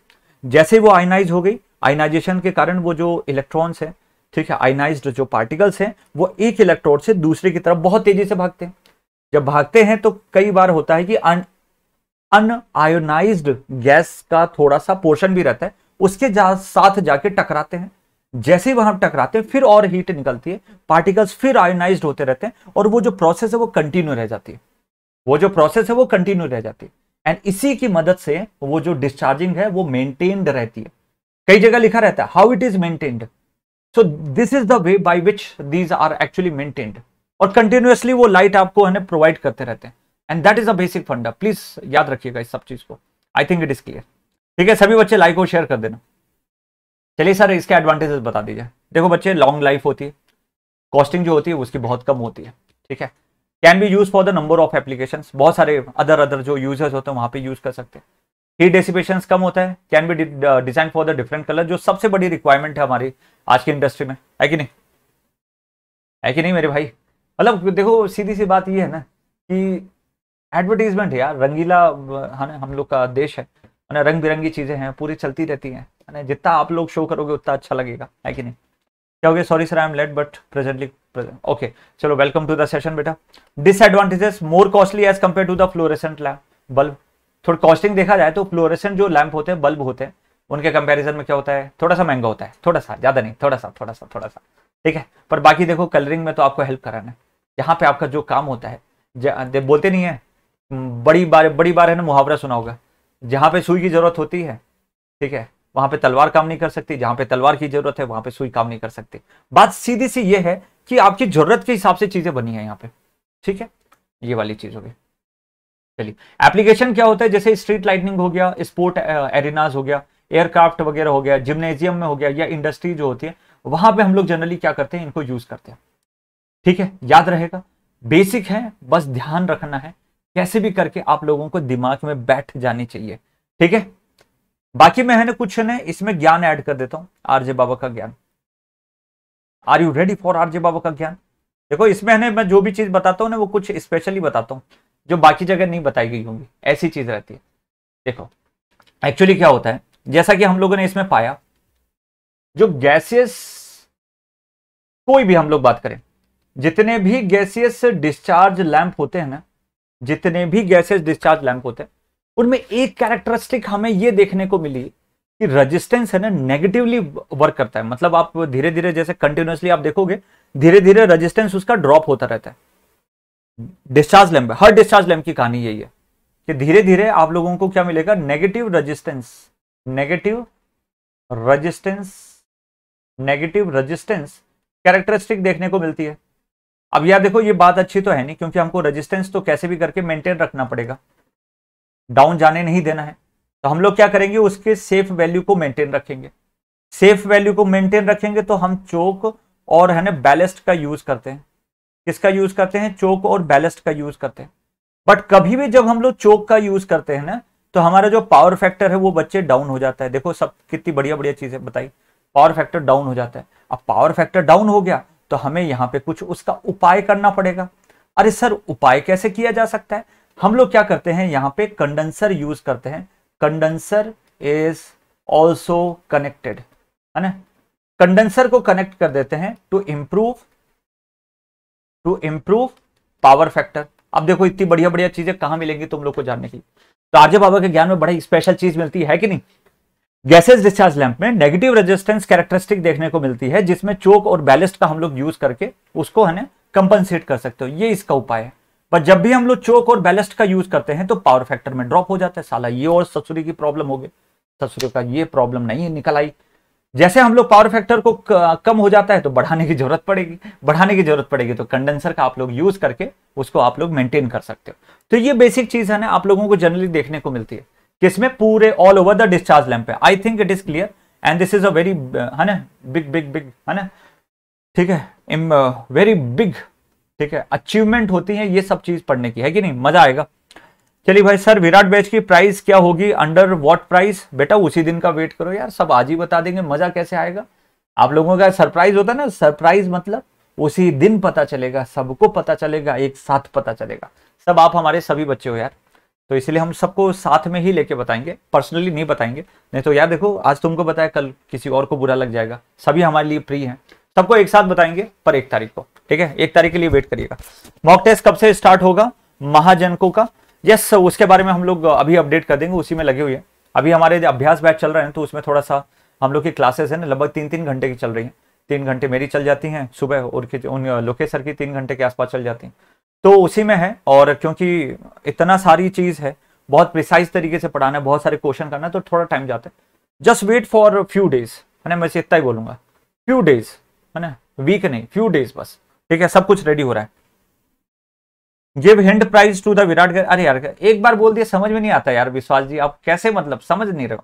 जैसे वो आइनाइज हो गई आइनाइजेशन के कारण वो जो इलेक्ट्रॉन्स हैं ठीक है आइनाइज्ड जो पार्टिकल्स हैं वो एक इलेक्ट्रोड से दूसरे की तरफ बहुत तेजी से भागते हैं जब भागते हैं तो कई बार होता है कि अनआयोनाइज्ड गैस का थोड़ा सा पोर्शन भी रहता है उसके साथ जाके टकराते हैं जैसे ही वहां टकराते हैं फिर और हीट निकलती है पार्टिकल्स फिर आयोनाइज होते रहते हैं और वो जो प्रोसेस है वो कंटिन्यू रह जाती है वो जो प्रोसेस है वो कंटिन्यू रह जाती है एंड इसी की मदद से वो जो डिस्चार्जिंग है वो मेंटेन्ड रहती है कई जगह लिखा रहता है how it is maintained so this is the way by which these are actually maintained और कंटिन्यूसली वो लाइट आपको है प्रोवाइड करते रहते हैं and that is a basic funda please याद रखिएगा इस सब चीज को I think it is clear ठीक है सभी बच्चे लाइक और शेयर कर देना चलिए सर इसके एडवांटेजेस बता दीजिए देखो बच्चे लॉन्ग लाइफ होती है कॉस्टिंग जो होती है उसकी बहुत कम होती है ठीक है can be use for the number of application बहुत सारे अदर अदर जो यूजर्स होते हैं वहाँ पर यूज कर सकते हैं हीट डेसिपेशन कम होता है can be design for the different colour जो सबसे बड़ी रिक्वायरमेंट है हमारी आज की इंडस्ट्री में है कि नहीं है कि नहीं मेरे भाई मतलब देखो सीधी सी बात ये है ना कि एडवर्टीजमेंट यार रंगीला है ना हम लोग का देश है रंग बिरंगी चीज़ें हैं पूरी चलती रहती हैं है जितना आप लोग शो करोगे उतना अच्छा लगेगा है कि नहीं क्या हो गया sorry sir I am late but presently okay चलो वेलकम टू द सेशन बेटा disadvantages more costly as compare to the fluorescent lamp bulb थोड़ा कॉस्टिंग देखा जाए तो फ्लोरेसेंट जो लैम्प होते हैं बल्ब होते हैं उनके कंपेरिजन में क्या होता है थोड़ा सा महंगा होता है थोड़ा सा ज्यादा नहीं थोड़ा सा थोड़ा सा थोड़ा सा ठीक है पर बाकी देखो कलरिंग में तो आपको हेल्प कराना है यहाँ पे आपका जो काम होता है बोलते नहीं है बड़ी बार बड़ी बार है ना मुहावरा सुना होगा जहाँ पे सुई की जरूरत होती है ठीक है वहां पे तलवार काम नहीं कर सकती जहां पे तलवार की जरूरत है वहां पे सुई काम नहीं कर सकती बात सीधी सी ये है कि आपकी जरूरत के हिसाब से चीजें बनी है यहाँ पे ठीक है ये वाली चीज होगी चलिए एप्लीकेशन क्या होता है जैसे स्ट्रीट लाइटनिंग हो गया स्पोर्ट एरिनाज हो गया एयरक्राफ्ट वगैरह हो गया जिम्नेजियम में हो गया या इंडस्ट्री जो होती है वहां पर हम लोग जनरली क्या करते हैं इनको यूज करते हैं ठीक है याद रहेगा बेसिक है बस ध्यान रखना है कैसे भी करके आप लोगों को दिमाग में बैठ जानी चाहिए ठीक है बाकी मैंने कुछ नहीं इसमें ज्ञान ऐड कर देता हूं आरजे बाबा का ज्ञान are you ready for RJ बाबा का ज्ञान देखो इसमें है मैं जो भी चीज बताता हूँ ना वो कुछ स्पेशली बताता हूँ जो बाकी जगह नहीं बताई गई होंगी ऐसी चीज रहती है देखो एक्चुअली क्या होता है जैसा कि हम लोगों ने इसमें पाया जो गैसियस कोई भी हम लोग बात करें जितने भी गैसियस डिस्चार्ज लैंप होते हैं ना जितने भी गैसियस डिस्चार्ज लैंप होते हैं उनमें एक कैरेक्टरिस्टिक हमें ये देखने को मिली कि रेजिस्टेंस है ना नेगेटिवली वर्क करता है मतलब आप धीरे धीरे जैसे कंटिन्यूसली आप देखोगे धीरे धीरे रेजिस्टेंस उसका ड्रॉप होता रहता है डिस्चार्ज लैम्प हर डिस्चार्ज लैम्प की कहानी यही है कि धीरे धीरे आप लोगों को क्या मिलेगा negative resistance negative resistance negative resistance characteristic देखने को मिलती है अब यार देखो ये बात अच्छी तो है नहीं क्योंकि हमको रजिस्टेंस तो कैसे भी करके मेंटेन रखना पड़ेगा डाउन जाने नहीं देना है तो हम लोग क्या करेंगे उसके सेफ वैल्यू को मेंटेन रखेंगे सेफ वैल्यू को मेंटेन रखेंगे तो हम चोक और है ना बैलेस्ट का यूज करते हैं किसका यूज करते हैं चोक और बैलेस्ट का यूज करते हैं बट कभी भी जब हम लोग चोक का यूज करते हैं ना तो हमारा जो पावर फैक्टर है वो बच्चे डाउन हो जाता है देखो सब कितनी बढ़िया बढ़िया चीजें बताई पावर फैक्टर डाउन हो जाता है अब पावर फैक्टर डाउन हो गया तो हमें यहाँ पे कुछ उसका उपाय करना पड़ेगा अरे सर उपाय कैसे किया जा सकता है हम लोग क्या करते हैं यहां पे कंडेंसर यूज करते हैं कंडेंसर इज ऑल्सो कनेक्टेड है ना कंडेंसर को कनेक्ट कर देते हैं to improve to improve power factor अब देखो इतनी बढ़िया बढ़िया चीजें कहां मिलेंगी तुम लोग को जानने की तो आर्जे बाबा के ज्ञान में बड़ी स्पेशल चीज मिलती है कि नहीं गैसेज डिस्चार्ज लैंप में नेगेटिव रेजिस्टेंस कैरेक्टरिस्टिक देखने को मिलती है जिसमें चोक और बैलिस्ट का हम लोग यूज करके उसको है ना कंपनसेट कर सकते हो ये इसका उपाय है पर जब भी हम लोग चोक और बैलेस्ट का यूज करते हैं तो पावर फैक्टर में ड्रॉप हो जाता है साला ये और ससुरी की प्रॉब्लम हो गई ससुरी का ये प्रॉब्लम नहीं निकल आई जैसे हम लोग पावर फैक्टर को कम हो जाता है तो बढ़ाने की जरूरत पड़ेगी बढ़ाने की जरूरत पड़ेगी तो कंडेंसर का आप लोग यूज करके उसको आप लोग मेंटेन कर सकते हो तो ये बेसिक चीज है ना आप लोगों को जनरली देखने को मिलती है किसमें पूरे all over the discharge lamp है I think it is clear and this is a very है ना बिग बिग बिग है ना ठीक है वेरी बिग ठीक है अचीवमेंट होती है ये सब चीज पढ़ने की है कि नहीं मजा आएगा चलिए भाई सर विराट बैच की प्राइस क्या होगी अंडर व्हाट प्राइस बेटा उसी दिन का वेट करो यार सब आज ही बता देंगे मजा कैसे आएगा आप लोगों का सरप्राइज होता है ना सरप्राइज मतलब उसी दिन पता चलेगा सबको पता चलेगा एक साथ पता चलेगा सब आप हमारे सभी बच्चे हो यार तो इसलिए हम सबको साथ में ही लेके बताएंगे पर्सनली नहीं बताएंगे नहीं तो यार देखो आज तुमको बताया कल किसी और को बुरा लग जाएगा सभी हमारे लिए फ्री हैं सबको एक साथ बताएंगे पर एक तारीख को ठीक है एक तारीख के लिए वेट करिएगा मॉक टेस्ट कब से स्टार्ट होगा महाजनकों का यस उसके बारे में हम लोग अभी अपडेट कर देंगे उसी में लगे हुए हैं अभी हमारे अभ्यास बैच चल रहे हैं तो उसमें थोड़ा सा हम लोग की क्लासेस है ना लगभग तीन तीन घंटे की चल रही है तीन घंटे मेरी चल जाती हैं सुबह और उन लोकेसर सर की तीन घंटे के आसपास चल जाती हैं तो उसी में है और क्योंकि इतना सारी चीज़ है बहुत प्रिसाइज तरीके से पढ़ाना है बहुत सारे क्वेश्चन करना है तो थोड़ा टाइम जाता है just wait for few days है ना मैं इतना ही बोलूँगा फ्यू डेज़ है ना वीक नहीं फ्यू डेज बस ठीक है सब कुछ रेडी हो रहा है give hint price to the Virat अरे यार एक बार बोल दिया समझ में नहीं आता यार विश्वास जी आप कैसे मतलब समझ नहीं रहे हो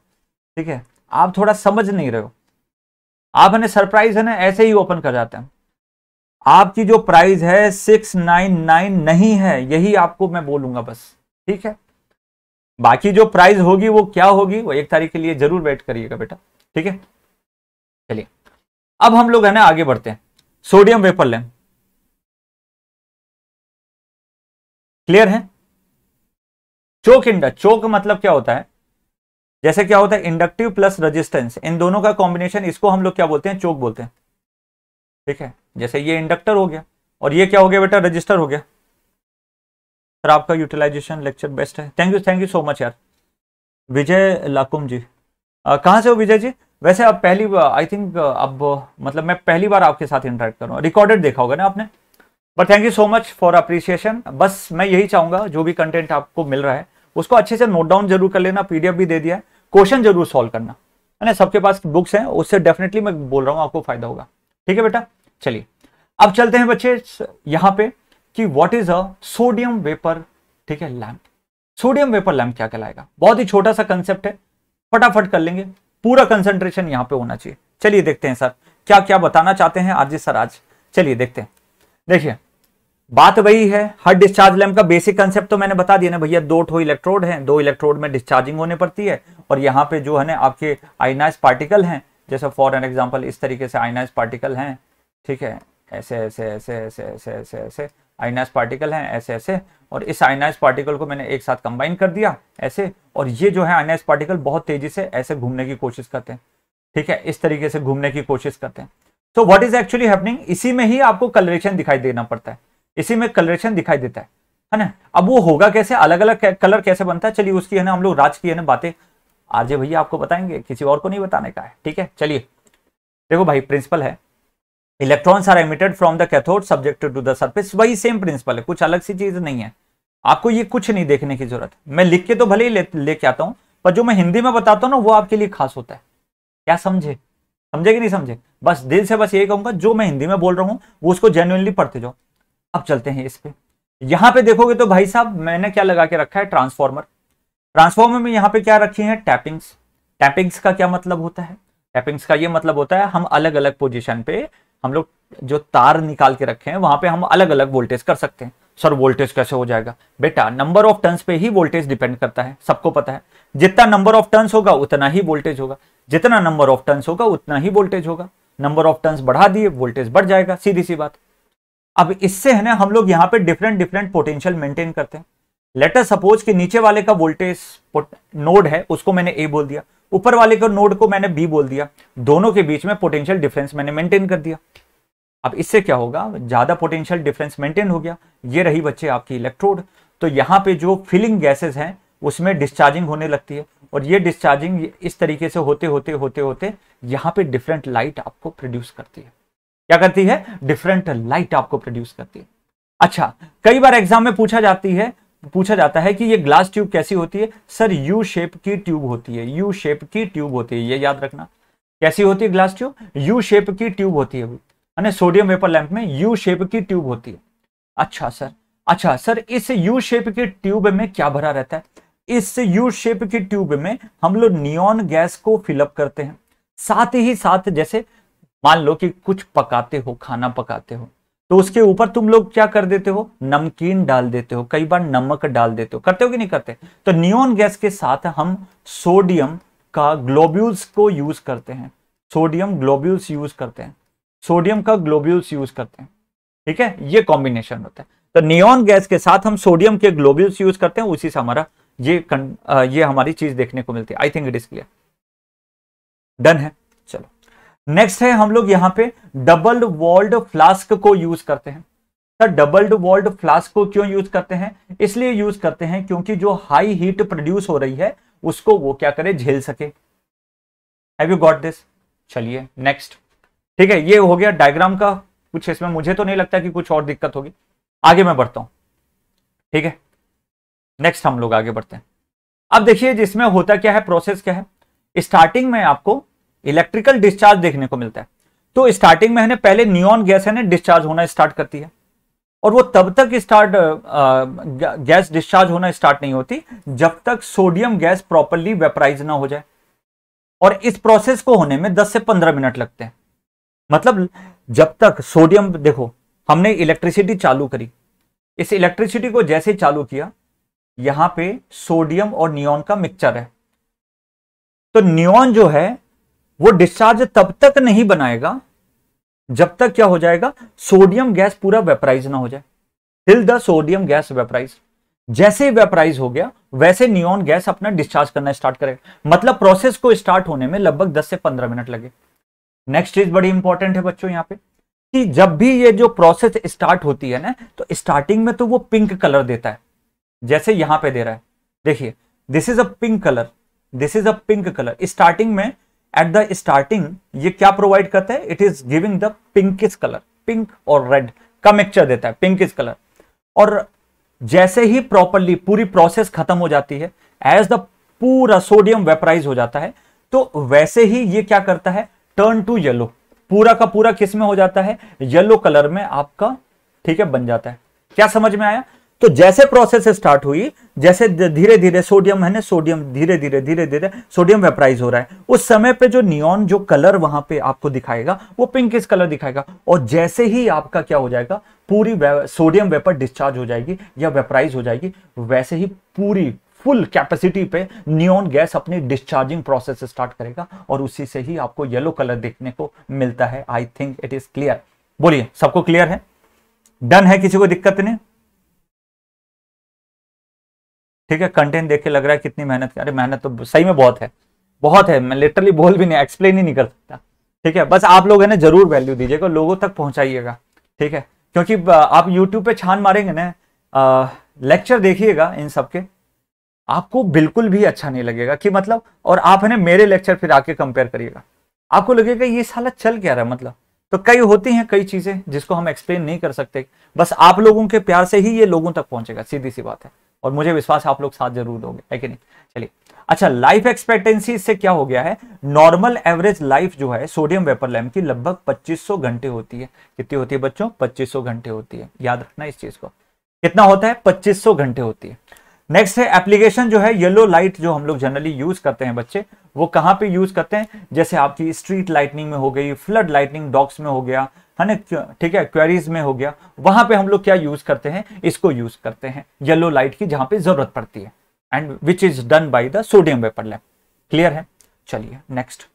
ठीक है आप थोड़ा समझ नहीं रहे हो आप है सरप्राइज है ना ऐसे ही ओपन कर जाते हैं आपकी जो प्राइस है सिक्स नाइन नाइन नहीं है यही आपको मैं बोलूंगा बस ठीक है बाकी जो प्राइस होगी वो क्या होगी वो एक तारीख के लिए जरूर वेट करिएगा बेटा ठीक है चलिए अब हम लोग है ना आगे बढ़ते हैं सोडियम वेपर लैम्प क्लियर है चोक इंडा चोक मतलब क्या होता है जैसे क्या होता है इंडक्टिव प्लस रेजिस्टेंस इन दोनों का कॉम्बिनेशन इसको हम लोग क्या बोलते हैं चोक बोलते हैं ठीक है जैसे ये इंडक्टर हो गया और ये क्या हो गया बेटा रजिस्टर हो गया सर आपका यूटिलाइजेशन लेक्चर बेस्ट है thank you thank you so much यार विजय लाकुम जी कहाँ से हो विजय जी वैसे आप पहली आई थिंक uh, अब मतलब मैं पहली बार आपके साथ इंटरेक्ट कर रहा हूँ रिकॉर्डेड देखा होगा ना आपने but thank you so much for appreciation बस मैं यही चाहूंगा जो भी कंटेंट आपको मिल रहा है उसको अच्छे से नोट डाउन जरूर कर लेना पीडीएफ भी दे दिया है क्वेश्चन जरूर सॉल्व करना है ना सबके पास बुक्स हैं उससे डेफिनेटली मैं बोल रहा हूँ आपको फायदा होगा ठीक है बेटा चलिए अब चलते हैं बच्चे यहाँ पे कि what is a sodium vapour ठीक है लैम्प सोडियम वेपर लैम्प क्या कहलाएगा बहुत ही छोटा सा कंसेप्ट है फटाफट कर लेंगे पूरा कंसंट्रेशन यहाँ पे होना चाहिए चलिए देखते हैं सर क्या क्या बताना चाहते हैं आज सर आज चलिए देखते हैं देखिए बात वही है हर डिस्चार्ज लैम्प का बेसिक कंसेप्ट तो मैंने बता दिया ना भैया दो ठो इलेक्ट्रोड हैं दो इलेक्ट्रोड में डिस्चार्जिंग होने पड़ती है और यहाँ पे जो है ना आपके आइनाइज पार्टिकल हैं जैसे फॉर एन एग्जाम्पल इस तरीके से आइनाइज पार्टिकल हैं ठीक है ऐसे ऐसे ऐसे ऐसे ऐसे ऐसे ऐसे आइनाइज पार्टिकल हैं ऐसे ऐसे और इस आइनाइज पार्टिकल को मैंने एक साथ कंबाइन कर दिया ऐसे और ये जो है आइनाइज पार्टिकल बहुत तेजी से ऐसे घूमने की कोशिश करते हैं ठीक है इस तरीके से घूमने की कोशिश करते हैं तो व्हाट इज एक्चुअली हैपनिंग इसी में ही आपको कलरेशन दिखाई देना पड़ता है इसी में कलरेशन दिखाई देता है है ना अब वो होगा कैसे अलग अलग कलर कैसे बनता है चलिए उसकी है ना हम लोग राज की है ना बातें आज भैया आपको बताएंगे किसी और को नहीं बताने का है ठीक है चलिए देखो भाई प्रिंसिपल है electrons are emitted from the cathode subjected to the surface वही सेम प्रिंसिपल है कुछ अलग सी चीज नहीं है आपको ये कुछ नहीं देखने की जरूरत मैं लिख के तो भले ही लेके ले आता हूँ पर जो मैं हिंदी में बताता हूँ ना वो आपके लिए खास होता है क्या समझे समझे कि नहीं समझे बस दिल से बस ये कहूंगा जो मैं हिंदी में बोल रहा हूँ वो उसको जेन्युनली पढ़ते जाओ अब चलते हैं इस पे यहाँ पे देखोगे तो भाई साहब मैंने क्या लगा के रखा है ट्रांसफॉर्मर ट्रांसफॉर्मर में यहाँ पे क्या रखी है टैपिंग्स टैपिंग्स का क्या मतलब होता है टैपिंग्स का ये मतलब होता है हम अलग अलग पोजिशन पे हम लोग जो तार निकाल के रखे हैं वहां पे हम अलग अलग वोल्टेज कर सकते हैं सर वोल्टेज कैसे हो जाएगा बेटा नंबर ऑफ टर्न्स पे ही वोल्टेज डिपेंड करता है सबको पता है जितना नंबर ऑफ टर्न्स होगा उतना ही वोल्टेज होगा जितना नंबर ऑफ टर्न्स होगा उतना ही वोल्टेज होगा नंबर ऑफ टर्न्स बढ़ा दिए वोल्टेज बढ़ जाएगा सीधी सी बात अब इससे है ना हम लोग यहाँ पे डिफरेंट डिफरेंट पोटेंशियल मेंटेन करते हैं लेटर सपोज कि नीचे वाले का वोल्टेज नोड है उसको मैंने ए बोल दिया ऊपर वाले को नोड को मैंने बी बोल दिया दोनों के बीच में पोटेंशियल डिफरेंस मैंने मेंटेन कर दिया अब इससे क्या होगा ज्यादा पोटेंशियल डिफरेंस मेंटेन हो गया ये रही बच्चे आपकी इलेक्ट्रोड तो यहाँ पे जो फिलिंग गैसेज हैं उसमें डिस्चार्जिंग होने लगती है और ये डिस्चार्जिंग इस तरीके से होते होते होते होते यहाँ पे डिफरेंट लाइट आपको प्रोड्यूस करती है क्या करती है डिफरेंट लाइट आपको प्रोड्यूस करती है अच्छा कई बार एग्जाम में पूछा जाती है पूछा जाता है कि ये ग्लास ट्यूब कैसी होती है सर यू शेप की ट्यूब होती है यू शेप की ट्यूब होती है ये याद रखना कैसी होती है ग्लास ट्यूब यू शेप की ट्यूब होती है सोडियम वेपर लैंप में यू शेप की ट्यूब होती है अच्छा सर अच्छा सर इस यू शेप की ट्यूब में क्या भरा रहता है इस यू शेप की ट्यूब में हम लोग नियोन गैस को फिलअप करते हैं साथ ही साथ जैसे मान लो कि कुछ पकाते हो खाना पकाते हो तो उसके ऊपर तुम लोग क्या कर देते हो नमकीन डाल देते हो कई बार नमक डाल देते हो करते हो कि नहीं करते तो नियोन गैस के साथ हम सोडियम का ग्लोब्यूल्स को यूज करते हैं सोडियम ग्लोब्यूल्स यूज करते हैं सोडियम का ग्लोब्यूल्स यूज करते हैं ठीक है ये कॉम्बिनेशन होता है तो नियोन गैस के साथ हम सोडियम के ग्लोब्यूल्स यूज करते हैं उसी से हमारा ये ये हमारी चीज देखने को मिलती है I think it is clear done है नेक्स्ट है हम लोग यहाँ पे डबल वॉल्ड फ्लास्क को यूज करते हैं सर डबल्ड वॉल्ड फ्लास्क को क्यों यूज करते हैं इसलिए यूज करते हैं क्योंकि जो हाई हीट प्रोड्यूस हो रही है उसको वो क्या करे झेल सके हैव यू गॉट दिस चलिए नेक्स्ट ठीक है ये हो गया डायग्राम का कुछ इसमें मुझे तो नहीं लगता कि कुछ और दिक्कत होगी आगे मैं बढ़ता हूं ठीक है नेक्स्ट हम लोग आगे बढ़ते हैं अब देखिए जिसमें होता क्या है प्रोसेस क्या है स्टार्टिंग में आपको इलेक्ट्रिकल डिस्चार्ज देखने को मिलता है तो स्टार्टिंग में है ना पहले न्यून गैस है ना डिस्चार्ज होना स्टार्ट करती है और वो तब तक स्टार्ट गैस डिस्चार्ज होना स्टार्ट नहीं होती जब तक सोडियम गैस प्रॉपरली वेपराइज ना हो जाए और इस प्रोसेस को होने में 10 से 15 मिनट लगते हैं मतलब जब तक सोडियम देखो हमने इलेक्ट्रिसिटी चालू करी इस इलेक्ट्रिसिटी को जैसे चालू किया यहां पे सोडियम और नियॉन का मिक्सचर है तो नियॉन जो है वो डिस्चार्ज तब तक नहीं बनाएगा जब तक क्या हो जाएगा सोडियम गैस पूरा वेपराइज ना हो जाए till the sodium gas vaporize जैसे वेपराइज हो गया वैसे नियॉन गैस अपना डिस्चार्ज करना स्टार्ट करेगा मतलब प्रोसेस को स्टार्ट होने में लगभग 10 से 15 मिनट लगे नेक्स्ट चीज बड़ी इंपॉर्टेंट है बच्चों यहां पे कि जब भी ये जो प्रोसेस स्टार्ट होती है ना तो स्टार्टिंग में तो वो पिंक कलर देता है जैसे यहां पे दे रहा है देखिए this is a pink colour this is a pink colour starting में एट द स्टार्टिंग ये क्या प्रोवाइड करता है it is giving the pinkish colour pink और रेड का मिक्सचर देता है पिंकिस कलर और जैसे ही प्रॉपरली पूरी प्रोसेस खत्म हो जाती है एज द पूरा सोडियम वेपराइज हो जाता है तो वैसे ही ये क्या करता है टर्न टू येलो पूरा का पूरा किस में हो जाता है येलो कलर में आपका ठीक है बन जाता है क्या समझ में आया तो जैसे प्रोसेस स्टार्ट हुई जैसे धीरे धीरे सोडियम है ना सोडियम धीरे धीरे धीरे धीरे सोडियम वेपराइज हो रहा है उस समय पे जो नियॉन जो कलर वहां पे आपको दिखाएगा वो इस कलर दिखाएगा और जैसे ही आपका क्या हो जाएगा पूरी वे, सोडियम वेपर डिस्चार्ज हो जाएगी या वेपराइज हो जाएगी वैसे ही पूरी फुल कैपेसिटी पे नियॉन गैस अपनी डिस्चार्जिंग प्रोसेस स्टार्ट करेगा और उसी से ही आपको येलो कलर देखने को मिलता है I think it is clear बोलिए सबको क्लियर है डन है किसी को दिक्कत नहीं ठीक है कंटेंट देख के लग रहा है कितनी मेहनत अरे मेहनत तो सही में बहुत है बहुत है मैं लिटरली बोल भी नहीं एक्सप्लेन ही नहीं कर सकता ठीक है बस आप लोग है ना जरूर वैल्यू दीजिएगा लोगों तक पहुंचाइएगा ठीक है क्योंकि आप यूट्यूब पे छान मारेंगे ना लेक्चर देखिएगा इन सब के आपको बिल्कुल भी अच्छा नहीं लगेगा कि मतलब और आप है ना मेरे लेक्चर फिर आके कंपेयर करिएगा आपको लगेगा ये साला चल क्या रहा है मतलब तो कई होती हैं कई चीजें जिसको हम एक्सप्लेन नहीं कर सकते बस आप लोगों के प्यार से ही ये लोगों तक पहुंचेगा सीधी सी बात है और मुझे विश्वास आप लोग साथ जरूर दोगे है कि नहीं चलिए अच्छा लाइफ एक्सपेक्टेंसी से क्या हो गया है नॉर्मल एवरेज लाइफ जो है सोडियम वेपर लैम्प की लगभग 2500 घंटे होती है कितनी होती है बच्चों 2500 घंटे होती है याद रखना इस चीज को कितना होता है 2500 घंटे होती है नेक्स्ट है एप्लीकेशन जो है येलो लाइट जो हम लोग जनरली यूज करते हैं बच्चे वो कहां पे यूज करते हैं जैसे आपकी स्ट्रीट लाइटनिंग में हो गई फ्लड लाइटनिंग डॉक्स में हो गया है हाँ, ना ठीक है क्वेरीज में हो गया वहां पे हम लोग क्या यूज करते हैं इसको यूज करते हैं येलो लाइट की जहां पे जरूरत पड़ती है and which is done by the sodium vapour lamp clear है चलिए नेक्स्ट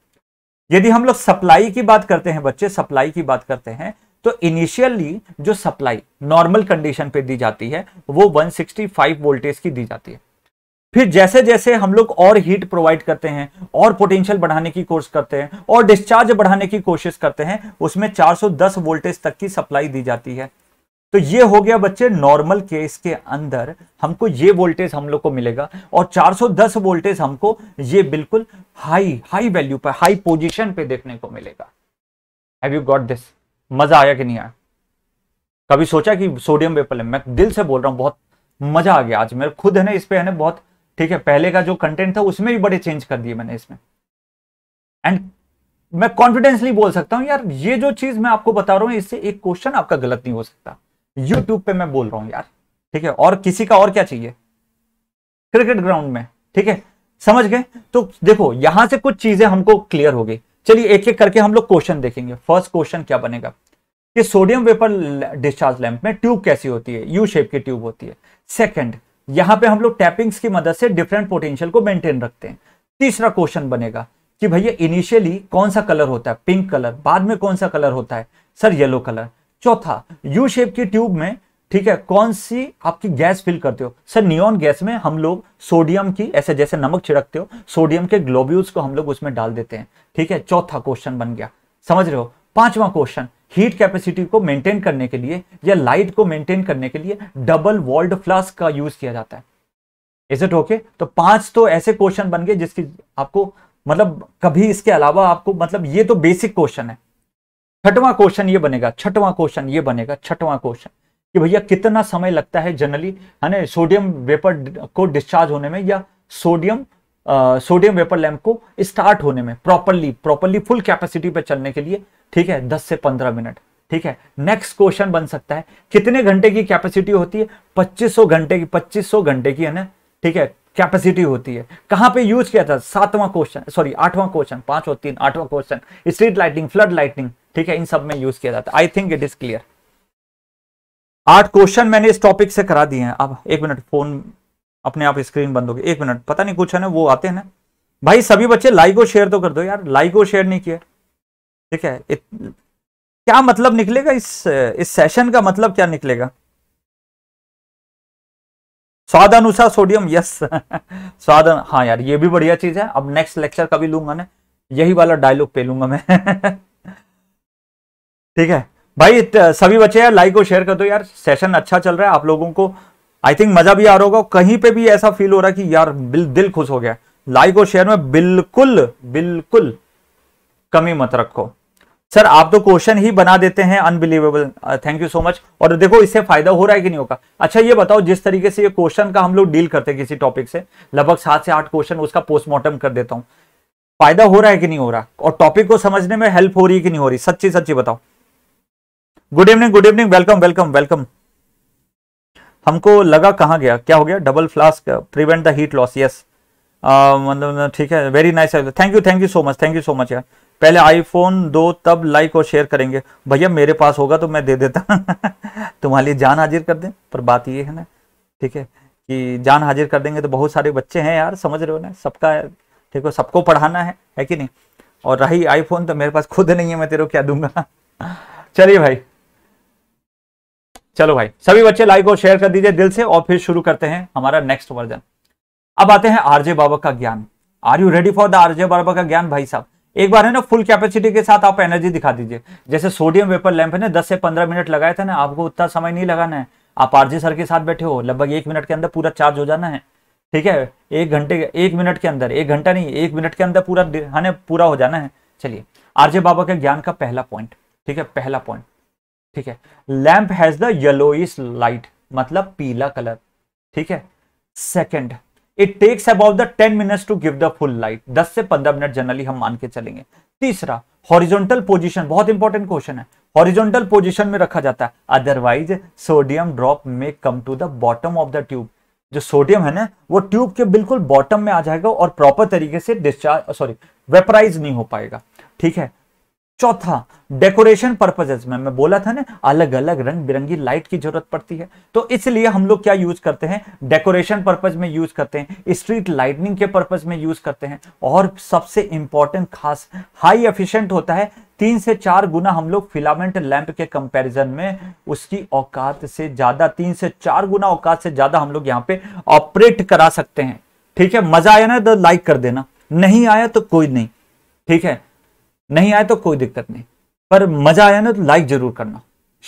यदि हम लोग सप्लाई की बात करते हैं बच्चे सप्लाई की बात करते हैं तो इनिशियली जो सप्लाई नॉर्मल कंडीशन पे दी जाती है वो 165 वोल्टेज की दी जाती है फिर जैसे जैसे हम लोग और हीट प्रोवाइड करते हैं और पोटेंशियल बढ़ाने की कोशिश करते हैं और डिस्चार्ज बढ़ाने की कोशिश करते हैं उसमें 410 वोल्टेज तक की सप्लाई दी जाती है तो ये हो गया बच्चे नॉर्मल केस के अंदर हमको ये वोल्टेज हम लोग को मिलेगा और 410 वोल्टेज हमको ये बिल्कुल हाई हाई वैल्यू पर हाई पोजिशन पे देखने को मिलेगा हैव यू गॉट दिस मजा आया कि नहीं आया कभी सोचा कि सोडियम वेपल मैं दिल से बोल रहा हूं बहुत मजा आ गया आज मेरे खुद है ना इस पे है ना बहुत ठीक है पहले का जो कंटेंट था उसमें भी बड़े चेंज कर दिए मैंने इसमें एंड मैं कॉन्फिडेंसली बोल सकता हूं यार ये जो चीज मैं आपको बता रहा हूं इससे एक क्वेश्चन आपका गलत नहीं हो सकता यूट्यूब पे मैं बोल रहा हूं यार ठीक है और किसी का और क्या चाहिए क्रिकेट ग्राउंड में ठीक है समझ गए तो देखो यहां से कुछ चीजें हमको क्लियर हो गई चलिए एक एक करके हम लोग क्वेश्चन देखेंगे फर्स्ट क्वेश्चन क्या बनेगा कि सोडियम वेपर डिस्चार्ज लैंप में ट्यूब कैसी होती है यू शेप की ट्यूब होती है सेकंड यहां पे हम लोग टैपिंग्स की मदद से डिफरेंट पोटेंशियल को मेंटेन रखते हैं तीसरा क्वेश्चन बनेगा कि भैया इनिशियली कौन सा कलर होता है पिंक कलर बाद में कौन सा कलर होता है सर येलो कलर चौथा यू शेप की ट्यूब में ठीक है कौन सी आपकी गैस फिल करते हो सर नियॉन गैस में हम लोग सोडियम की ऐसे जैसे नमक छिड़कते हो सोडियम के ग्लोब्यूल्स को हम लोग उसमें डाल देते हैं ठीक है चौथा क्वेश्चन बन गया समझ रहे हो पांचवा क्वेश्चन हीट कैपेसिटी को मेंटेन करने के लिए या लाइट को मेंटेन करने के लिए डबल वॉल्ड फ्लास्क का यूज किया जाता है इज इट ओके तो पांच तो ऐसे क्वेश्चन बन गए जिसकी आपको मतलब कभी इसके अलावा आपको मतलब ये तो बेसिक क्वेश्चन है छठवा क्वेश्चन ये बनेगा छठवा क्वेश्चन ये बनेगा छठवा क्वेश्चन कि भैया कितना समय लगता है जनरली है ना सोडियम वेपर को डिस्चार्ज होने में या सोडियम सोडियम वेपर लैंप को स्टार्ट होने में प्रॉपरली प्रॉपरली फुल कैपेसिटी पर चलने के लिए ठीक है 10 से 15 मिनट ठीक है नेक्स्ट क्वेश्चन बन सकता है कितने घंटे की कैपेसिटी होती है 2500 घंटे की 2500 घंटे की है ना ठीक है कैपेसिटी होती है कहां पे यूज किया था सातवां क्वेश्चन सॉरी आठवां क्वेश्चन पांच और तीन आठवां question street lighting flood lighting ठीक है इन सब में यूज किया जाता है I think it is clear आठ क्वेश्चन मैंने इस टॉपिक से करा दिए हैं अब एक मिनट फोन अपने आप स्क्रीन बंद होगी एक मिनट पता नहीं कुछ है ना वो आते हैं ना भाई सभी बच्चे लाइक और शेयर तो कर दो यार लाइक और शेयर नहीं किया ठीक है इत... क्या मतलब निकलेगा इस इस सेशन का मतलब क्या निकलेगा स्वाद अनुसार सोडियम यस स्वाद हाँ यार ये भी बढ़िया चीज है अब नेक्स्ट लेक्चर कभी लूंगा ना यही वाला डायलॉग पे लूंगा मैं ठीक है भाई सभी बच्चे यार लाइक और शेयर कर दो यार सेशन अच्छा चल रहा है आप लोगों को आई थिंक मजा भी आ रहा होगा कहीं पे भी ऐसा फील हो रहा है कि यार बिल दिल खुश हो गया लाइक और शेयर में बिल्कुल बिल्कुल कमी मत रखो सर आप तो क्वेश्चन ही बना देते हैं unbelievable thank you so much और देखो इससे फायदा हो रहा है कि नहीं होगा अच्छा ये बताओ जिस तरीके से ये क्वेश्चन का हम लोग डील करते हैं किसी टॉपिक से लगभग सात से आठ क्वेश्चन उसका पोस्टमार्टम कर देता हूं फायदा हो रहा है कि नहीं हो रहा और टॉपिक को समझने में हेल्प हो रही है कि नहीं हो रही सच्ची सच्ची बताओ good evening good evening welcome welcome welcome हमको लगा कहाँ गया क्या हो गया double flask prevent the heat loss yes मतलब ठीक है very nice thank you thank you so much thank you so much यार पहले आईफोन दो तब लाइक और शेयर करेंगे भैया मेरे पास होगा तो मैं दे देता तुम्हारे लिए जान हाजिर कर दें पर बात ये है ना ठीक है कि जान हाजिर कर देंगे तो बहुत सारे बच्चे हैं यार समझ रहे हो ना सबका ठीक है सबको पढ़ाना है है कि नहीं और रही आईफोन तो मेरे पास खुद नहीं है मैं तेरे को क्या दूंगा चलिए भाई चलो भाई सभी बच्चे लाइक और शेयर कर दीजिए दिल से और फिर शुरू करते हैं हमारा नेक्स्ट वर्जन अब आते हैं आरजे बाबा का ज्ञान are you ready for the RJ बाबा का ज्ञान भाई साहब एक बार है ना फुल कैपेसिटी के साथ आप एनर्जी दिखा दीजिए जैसे सोडियम वेपर लैंप है ना दस से पंद्रह मिनट लगाए थे ना आपको उतना समय नहीं लगाना है आप आरजे सर के साथ बैठे हो लगभग एक मिनट के अंदर पूरा चार्ज हो जाना है ठीक है एक घंटे एक मिनट के अंदर एक घंटा नहीं एक मिनट के अंदर पूरा है पूरा हो जाना है चलिए आरजे बाबा के ज्ञान का पहला पॉइंट ठीक है पहला पॉइंट ठीक है lamp has the yellowish light मतलब पीला कलर ठीक है second it takes about the ten minutes to give the full light दस से पंद्रह मिनट जनरली हम मान के चलेंगे तीसरा हॉरिजॉन्टल पोजीशन बहुत इंपॉर्टेंट क्वेश्चन है हॉरिजॉन्टल पोजीशन में रखा जाता है अदरवाइज सोडियम ड्रॉप में come to the bottom of the tube जो सोडियम है ना वो ट्यूब के बिल्कुल बॉटम में आ जाएगा और प्रॉपर तरीके से डिस्चार्ज सॉरी वेपराइज नहीं हो पाएगा ठीक है चौथा डेकोरेशन पर्पजेज में मैं बोला था ना अलग अलग रंग बिरंगी लाइट की जरूरत पड़ती है तो इसलिए हम लोग क्या यूज करते हैं डेकोरेशन पर्पज में यूज करते हैं स्ट्रीट लाइटनिंग के पर्पज में यूज करते हैं और सबसे इंपॉर्टेंट खास हाई एफिशिएंट होता है तीन से चार गुना हम लोग फिलामेंट लैंप के कंपैरिजन में उसकी औकात से ज्यादा तीन से चार गुना औकात से ज्यादा हम लोग यहाँ पे ऑपरेट करा सकते हैं ठीक है मजा आया ना तो लाइक कर देना नहीं आया तो कोई नहीं ठीक है नहीं आए तो कोई दिक्कत नहीं पर मजा आया ना तो लाइक जरूर करना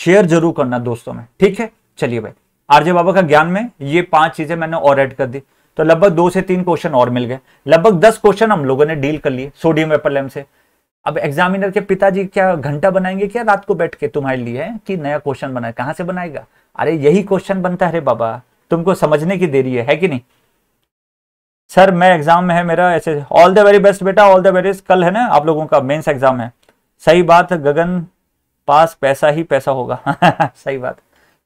शेयर जरूर करना दोस्तों में ठीक है चलिए भाई आरजे बाबा का ज्ञान में ये पांच चीजें मैंने और ऐड कर दी तो लगभग दो से तीन क्वेश्चन और मिल गए लगभग दस क्वेश्चन हम लोगों ने डील कर लिए सोडियम वेपरलैम से अब एग्जामिनर के पिताजी क्या घंटा बनाएंगे क्या रात को बैठ के तुम्हारे लिए कि नया क्वेश्चन बनाए कहाँ से बनाएगा अरे यही क्वेश्चन बनता है रे बाबा तुमको समझने की देरी है, है कि नहीं सर मैं एग्जाम में है मेरा ऐसे ऑल द वेरी बेस्ट बेटा ऑल द वेरी कल है ना आप लोगों का मेंस एग्जाम है सही बात गगन पास पैसा ही पैसा होगा सही बात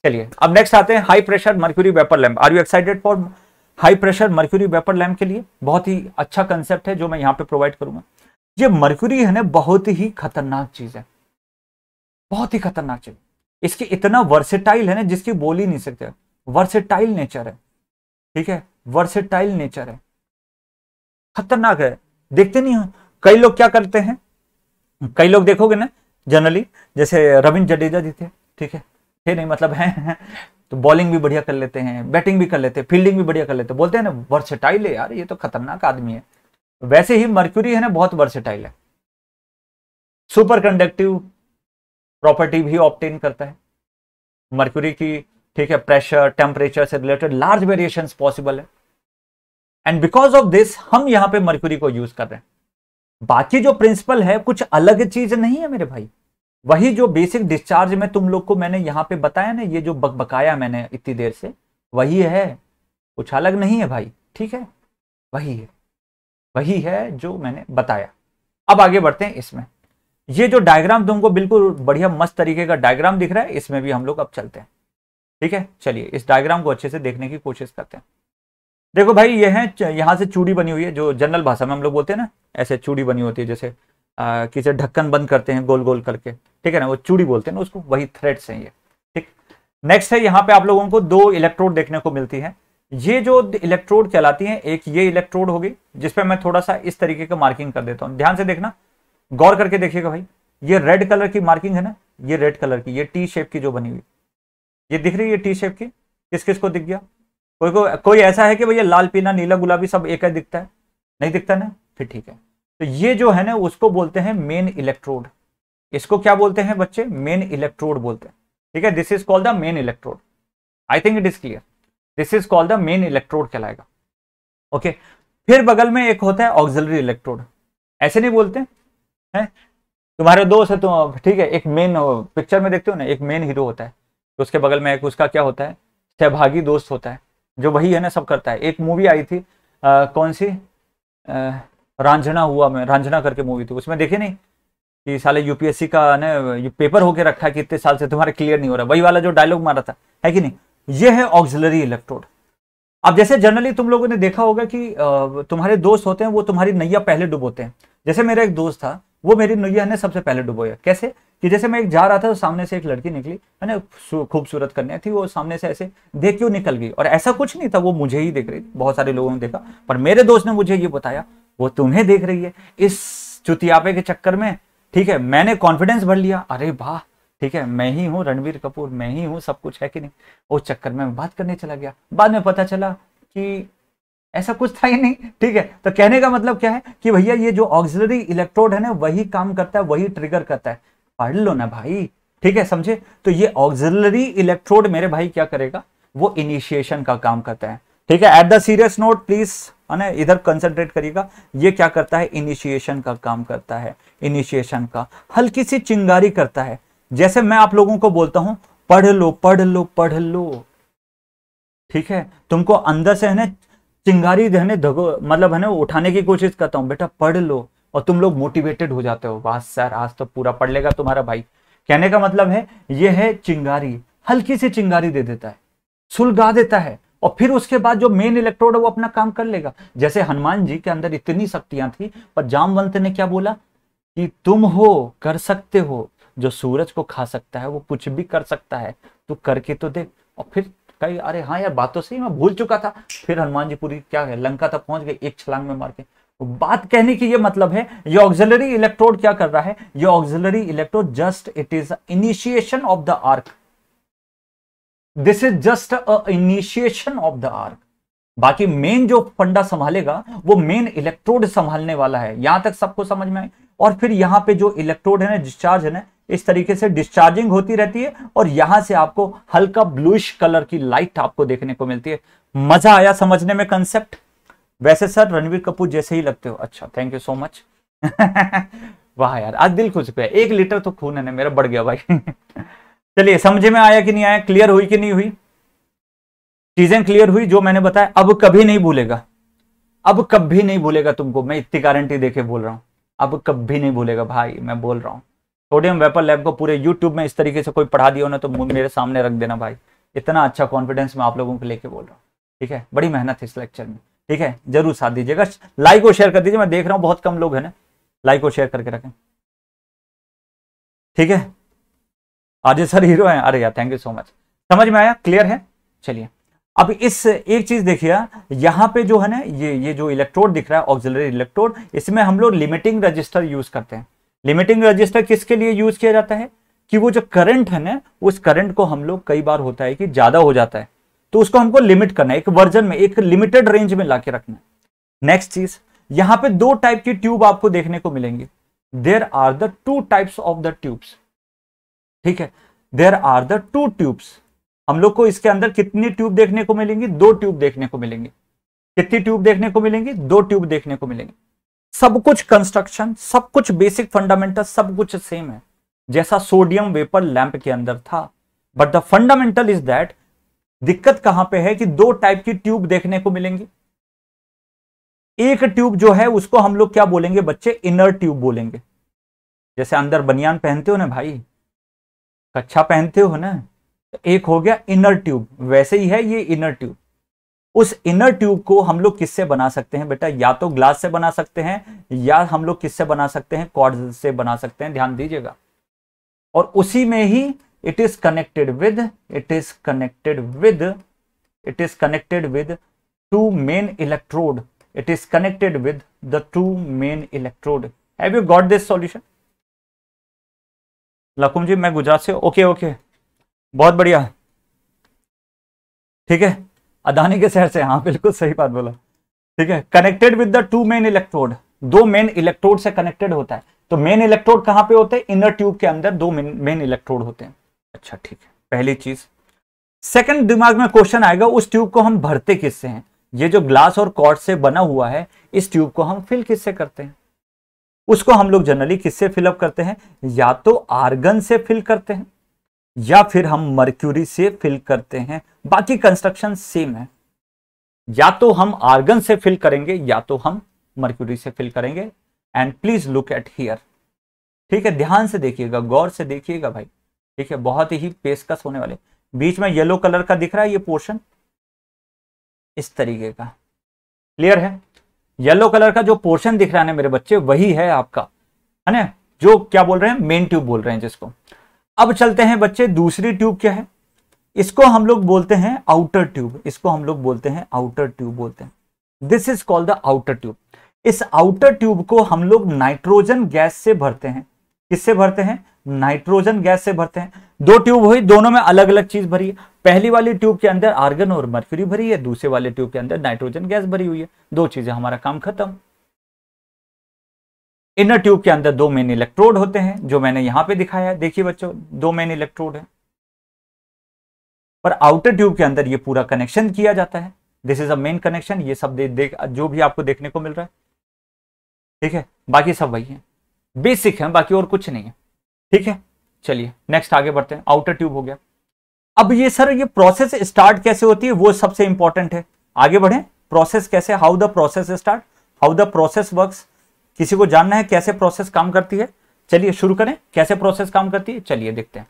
चलिए अब नेक्स्ट आते हैं high pressure mercury vapour lamp are you excited for high pressure mercury vapour lamp के लिए बहुत ही अच्छा कंसेप्ट है जो मैं यहाँ पे प्रोवाइड करूंगा ये मर्क्यूरी है ना बहुत ही खतरनाक चीज है बहुत ही खतरनाक चीज इसकी इतना वर्सेटाइल है ना जिसकी बोल ही नहीं सकते वर्सेटाइल नेचर है ठीक है वर्सेटाइल नेचर है खतरनाक है देखते नहीं हो कई लोग क्या करते हैं कई लोग देखोगे ना जनरली जैसे रविंद्र जडेजा जी थे ठीक है थे नहीं मतलब है तो बॉलिंग भी बढ़िया कर लेते हैं बैटिंग भी कर लेते हैं फील्डिंग भी बढ़िया कर लेते हैं बोलते हैं ना वर्सेटाइल है यार ये तो खतरनाक आदमी है वैसे ही मर्क्यूरी है ना बहुत वर्सेटाइल है सुपर कंडक्टिव प्रॉपर्टी भी ऑप्टेन करता है मर्क्यूरी की ठीक है प्रेशर टेम्परेचर से रिलेटेड लार्ज वेरिएशन पॉसिबल है एंड बिकॉज ऑफ दिस हम यहाँ पे मर्क्यूरी को यूज कर रहे हैं बाकी जो प्रिंसिपल है कुछ अलग चीज नहीं है मेरे भाई वही जो बेसिक डिस्चार्ज में तुम लोग को मैंने यहाँ पे बताया ना ये जो बकाया मैंने इतनी देर से वही है कुछ अलग नहीं है भाई ठीक है वही है वही है जो मैंने बताया अब आगे बढ़ते हैं इसमें ये जो डायग्राम तुमको बिल्कुल बढ़िया मस्त तरीके का डायग्राम दिख रहा है इसमें भी हम लोग अब चलते हैं ठीक है चलिए इस डायग्राम को अच्छे से देखने की कोशिश करते हैं देखो भाई ये है यहाँ से चूड़ी बनी हुई है जो जनरल भाषा में हम लोग बोलते हैं ना ऐसे चूड़ी बनी होती है जैसे किसे ढक्कन बंद करते हैं गोल गोल करके ठीक है ना वो चूड़ी बोलते हैं ना उसको वही थ्रेड्स हैं ये ठीक नेक्स्ट है यहाँ पे आप लोगों को दो इलेक्ट्रोड देखने को मिलती है ये जो इलेक्ट्रोड कहलाती है एक ये इलेक्ट्रोड होगी जिसपे मैं थोड़ा सा इस तरीके का मार्किंग कर देता हूँ ध्यान से देखना गौर करके देखिएगा भाई ये रेड कलर की मार्किंग है ना ये रेड कलर की ये टी शेप की जो बनी हुई ये दिख रही है टी शेप की किस किस को दिख गया कोई को, कोई ऐसा है कि भैया लाल पीना नीला गुलाबी सब एक है दिखता है नहीं दिखता ना फिर ठीक है तो ये जो है ना उसको बोलते हैं मेन इलेक्ट्रोड इसको क्या बोलते हैं बच्चे मेन इलेक्ट्रोड बोलते हैं ठीक है this is called the main electrode I think it is clear this is called the main electrode कहलाएगा ओके फिर बगल में एक होता है ऑक्सिलरी इलेक्ट्रोड ऐसे नहीं बोलते हैं तुम्हारे दोस्त है तुम तो, ठीक है एक मेन पिक्चर में देखते हो ना एक मेन हीरो होता है तो उसके बगल में एक उसका क्या होता है सहभागी दोस्त होता है जो वही है ना सब करता है एक मूवी आई थी आ, कौन सी रांझना हुआ मैं रांझना करके मूवी थी उसमें देखे नहीं कि साले यूपीएससी का ना पेपर होके रखा है कि इतने साल से तुम्हारे क्लियर नहीं हो रहा वही वाला जो डायलॉग मारा था है कि नहीं ये है ऑक्सिलरी इलेक्ट्रोड अब जैसे जनरली तुम लोगों ने देखा होगा कि तुम्हारे दोस्त होते हैं वो तुम्हारी नैया पहले डुबोते हैं जैसे मेरा एक दोस्त था वो मेरी नैया ने सबसे पहले डुबोया कैसे कि जैसे मैं एक जा रहा था तो सामने से एक लड़की निकली है ना खूबसूरत कन्या थी वो सामने से ऐसे देख क्यों निकल गई और ऐसा कुछ नहीं था वो मुझे ही देख रही थी बहुत सारे लोगों ने देखा पर मेरे दोस्त ने मुझे ये बताया वो तुम्हें देख रही है इस चुतियापे के चक्कर में ठीक है मैंने कॉन्फिडेंस भर लिया अरे वाह ठीक है मैं ही हूँ रणवीर कपूर मैं ही हूँ सब कुछ है कि नहीं उस चक्कर में बात करने चला गया बाद में पता चला कि ऐसा कुछ था ही नहीं ठीक है तो कहने का मतलब क्या है कि भैया ये जो ऑक्सिलरी इलेक्ट्रोड है ना वही काम करता है वही ट्रिगर करता है पढ़ लो ना भाई ठीक है समझे तो ये ऑक्सिलरी इलेक्ट्रोड मेरे भाई क्या करेगा वो इनिशिएशन का काम करता है ठीक है at the serious note please है इधर कंसंट्रेट करिएगा ये क्या करता है इनिशिएशन का काम करता है इनिशिएशन का हल्की सी चिंगारी करता है जैसे मैं आप लोगों को बोलता हूं पढ़ लो पढ़ लो पढ़ लो ठीक है तुमको अंदर से है ना चिंगारी है मतलब है ना उठाने की कोशिश करता हूं बेटा पढ़ लो और तुम लोग मोटिवेटेड हो जाते हो वाह सर आज तो पूरा पढ़ लेगा तुम्हारा भाई कहने का मतलब है ये है चिंगारी हल्की सी चिंगारी दे देता है सुलगा देता है और फिर उसके बाद जो मेन इलेक्ट्रोड है वो अपना काम कर लेगा जैसे हनुमान जी के अंदर इतनी शक्तियां थी पर जामवंत ने क्या बोला कि तुम हो कर सकते हो जो सूरज को खा सकता है वो कुछ भी कर सकता है तो करके तो देख और फिर कई अरे हाँ यार बातों से ही मैं भूल चुका था फिर हनुमान जी पूरी क्या है लंका तक पहुंच गए एक छलांग में मार के बात कहने की ये मतलब है ये ऑक्सिलरी इलेक्ट्रोड क्या कर रहा है ये auxiliary electrode just it is initiation of the arc this is just a initiation of the arc बाकी मेन जो फंडा संभालेगा वो मेन इलेक्ट्रोड संभालने वाला है यहां तक सबको समझ में आए और फिर यहां पे जो इलेक्ट्रोड है ना डिस्चार्ज है ना इस तरीके से डिस्चार्जिंग होती रहती है और यहां से आपको हल्का ब्लूइश कलर की लाइट आपको देखने को मिलती है मजा आया समझने में कंसेप्ट वैसे सर रणवीर कपूर जैसे ही लगते हो अच्छा थैंक यू सो मच वाह यार आज दिल खुश पे एक लीटर तो खून है ना मेरा बढ़ गया भाई चलिए समझ में आया कि नहीं आया क्लियर हुई कि नहीं हुई चीजें क्लियर हुई जो मैंने बताया अब कभी नहीं भूलेगा अब कभी नहीं भूलेगा तुमको मैं इतनी गारंटी देके बोल रहा हूँ अब कभी नहीं भूलेगा भाई मैं बोल रहा हूँ सोडियम वेपर लैब को पूरे यूट्यूब में इस तरीके से कोई पढ़ा दिया ना तो मेरे सामने रख देना भाई इतना अच्छा कॉन्फिडेंस मैं आप लोगों को लेके बोल रहा हूँ ठीक है बड़ी मेहनत है इस लेक्चर में ठीक है जरूर साथ दीजिएगा लाइक और शेयर कर दीजिए मैं देख रहा हूं बहुत कम लोग हैं ना लाइक और शेयर करके रखें ठीक है आज सर हीरो हैं अरे यार थैंक यू सो मच समझ में आया क्लियर है चलिए अब इस एक चीज देखिए यहां पे जो है ना ये ये जो इलेक्ट्रोड दिख रहा है ऑक्सिलरी इलेक्ट्रोड इसमें हम लोग लिमिटिंग रजिस्टर यूज करते हैं लिमिटिंग रजिस्टर किसके लिए यूज किया जाता है कि वो जो करंट है ना उस करंट को हम लोग कई बार होता है कि ज्यादा हो जाता है तो उसको हमको लिमिट करना है एक वर्जन में एक लिमिटेड रेंज में लाके रखना है नेक्स्ट चीज यहां पे दो टाइप की ट्यूब आपको देखने को मिलेंगी there are the two types of the tubes ठीक है there are the two tubes हम लोग को इसके अंदर कितनी ट्यूब देखने को मिलेंगी दो ट्यूब देखने को मिलेंगी कितनी ट्यूब देखने को मिलेंगी दो ट्यूब देखने को मिलेंगे सब कुछ कंस्ट्रक्शन सब कुछ बेसिक फंडामेंटल सब कुछ सेम है जैसा सोडियम वेपर लैंप के अंदर था but the fundamental is that दिक्कत कहां पे है कि दो टाइप की ट्यूब देखने को मिलेंगी एक ट्यूब जो है उसको हम लोग क्या बोलेंगे बच्चे इनर ट्यूब बोलेंगे जैसे अंदर बनियान पहनते हो ना भाई कच्छा पहनते हो ना तो एक हो गया इनर ट्यूब वैसे ही है ये इनर ट्यूब उस इनर ट्यूब को हम लोग किससे बना सकते हैं बेटा या तो ग्लास से बना सकते हैं या हम लोग किससे बना सकते हैं कॉर्ड से बना सकते हैं ध्यान दीजिएगा और उसी में ही it is connected with it is connected with it is connected with two main electrode it is connected with the two main electrode have you got this solution लकुम जी मैं गुजरात से ओके ओके बहुत बढ़िया ठीक है अदानी के शहर से हाँ बिल्कुल सही बात बोला ठीक है connected with the two main electrode दो मेन इलेक्ट्रोड से कनेक्टेड होता है तो मेन इलेक्ट्रोड कहाँ पे होते हैं इनर ट्यूब के अंदर दो मेन इलेक्ट्रोड होते हैं अच्छा ठीक है पहली चीज सेकंड दिमाग में क्वेश्चन आएगा उस ट्यूब को हम भरते किससे हैं ये जो ग्लास और कॉर्ड से बना हुआ है इस ट्यूब को हम फिल किससे करते हैं उसको हम लोग जनरली किससे फिलअप करते हैं या तो आर्गन से फिल करते हैं या फिर हम मर्क्यूरी से फिल करते हैं बाकी कंस्ट्रक्शन सेम है या तो हम आर्गन से फिल करेंगे या तो हम मर्क्यूरी से फिल करेंगे and please look at here ठीक है ध्यान से देखिएगा गौर से देखिएगा भाई ठीक है बहुत ही पेशकश होने वाले बीच में येलो कलर का दिख रहा है ये पोर्शन इस तरीके का क्लियर है येलो कलर का जो पोर्शन दिख रहा है मेरे बच्चे वही है आपका है ना जो क्या बोल रहे हैं मेन ट्यूब बोल रहे हैं जिसको अब चलते हैं बच्चे दूसरी ट्यूब क्या है इसको हम लोग बोलते हैं आउटर ट्यूब इसको हम लोग बोलते हैं आउटर ट्यूब बोलते हैं this is called the outer tube इस आउटर ट्यूब को हम लोग नाइट्रोजन गैस से भरते हैं किससे भरते हैं नाइट्रोजन गैस से भरते हैं दो ट्यूब हुई दोनों में अलग अलग चीज भरी है पहली वाली ट्यूब के अंदर आर्गन और मर्क्यूरी भरी है दूसरे वाले ट्यूब के अंदर नाइट्रोजन गैस भरी हुई है दो चीजें हमारा काम खत्म इनर ट्यूब के अंदर दो मेन इलेक्ट्रोड होते हैं जो मैंने यहां पे दिखाया है देखिए बच्चों दो मेन इलेक्ट्रोड है पर आउटर ट्यूब के अंदर ये पूरा कनेक्शन किया जाता है this is a main connection ये सब दे, दे, जो भी आपको देखने को मिल रहा है ठीक है बाकी सब वही है बेसिक है बाकी और कुछ नहीं है ठीक है चलिए नेक्स्ट आगे बढ़ते हैं आउटर ट्यूब हो गया अब ये सर ये प्रोसेस स्टार्ट कैसे होती है वो सबसे इंपॉर्टेंट है आगे बढ़े प्रोसेस कैसे how the process start how the process works किसी को जानना है कैसे प्रोसेस काम करती है चलिए शुरू करें कैसे प्रोसेस काम करती है चलिए देखते हैं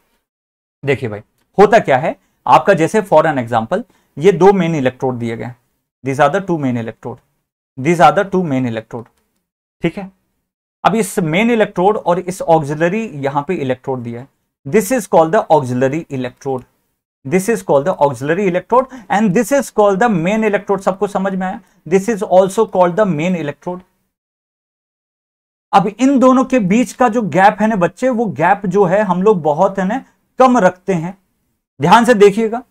देखिए भाई होता क्या है आपका जैसे फॉर एन एग्जाम्पल ये दो मेन इलेक्ट्रोड दिए गए these are the two main electrode these are the two main electrode ठीक है अब इस मेन इलेक्ट्रोड और इस ऑक्सिलरी यहां पे इलेक्ट्रोड दिया है this is called the auxiliary electrode this is called the auxiliary electrode and this is called the main electrode सबको समझ में आया this is also called the main electrode अब इन दोनों के बीच का जो गैप है ना बच्चे वो गैप जो है हम लोग बहुत है ना कम रखते हैं ध्यान से देखिएगा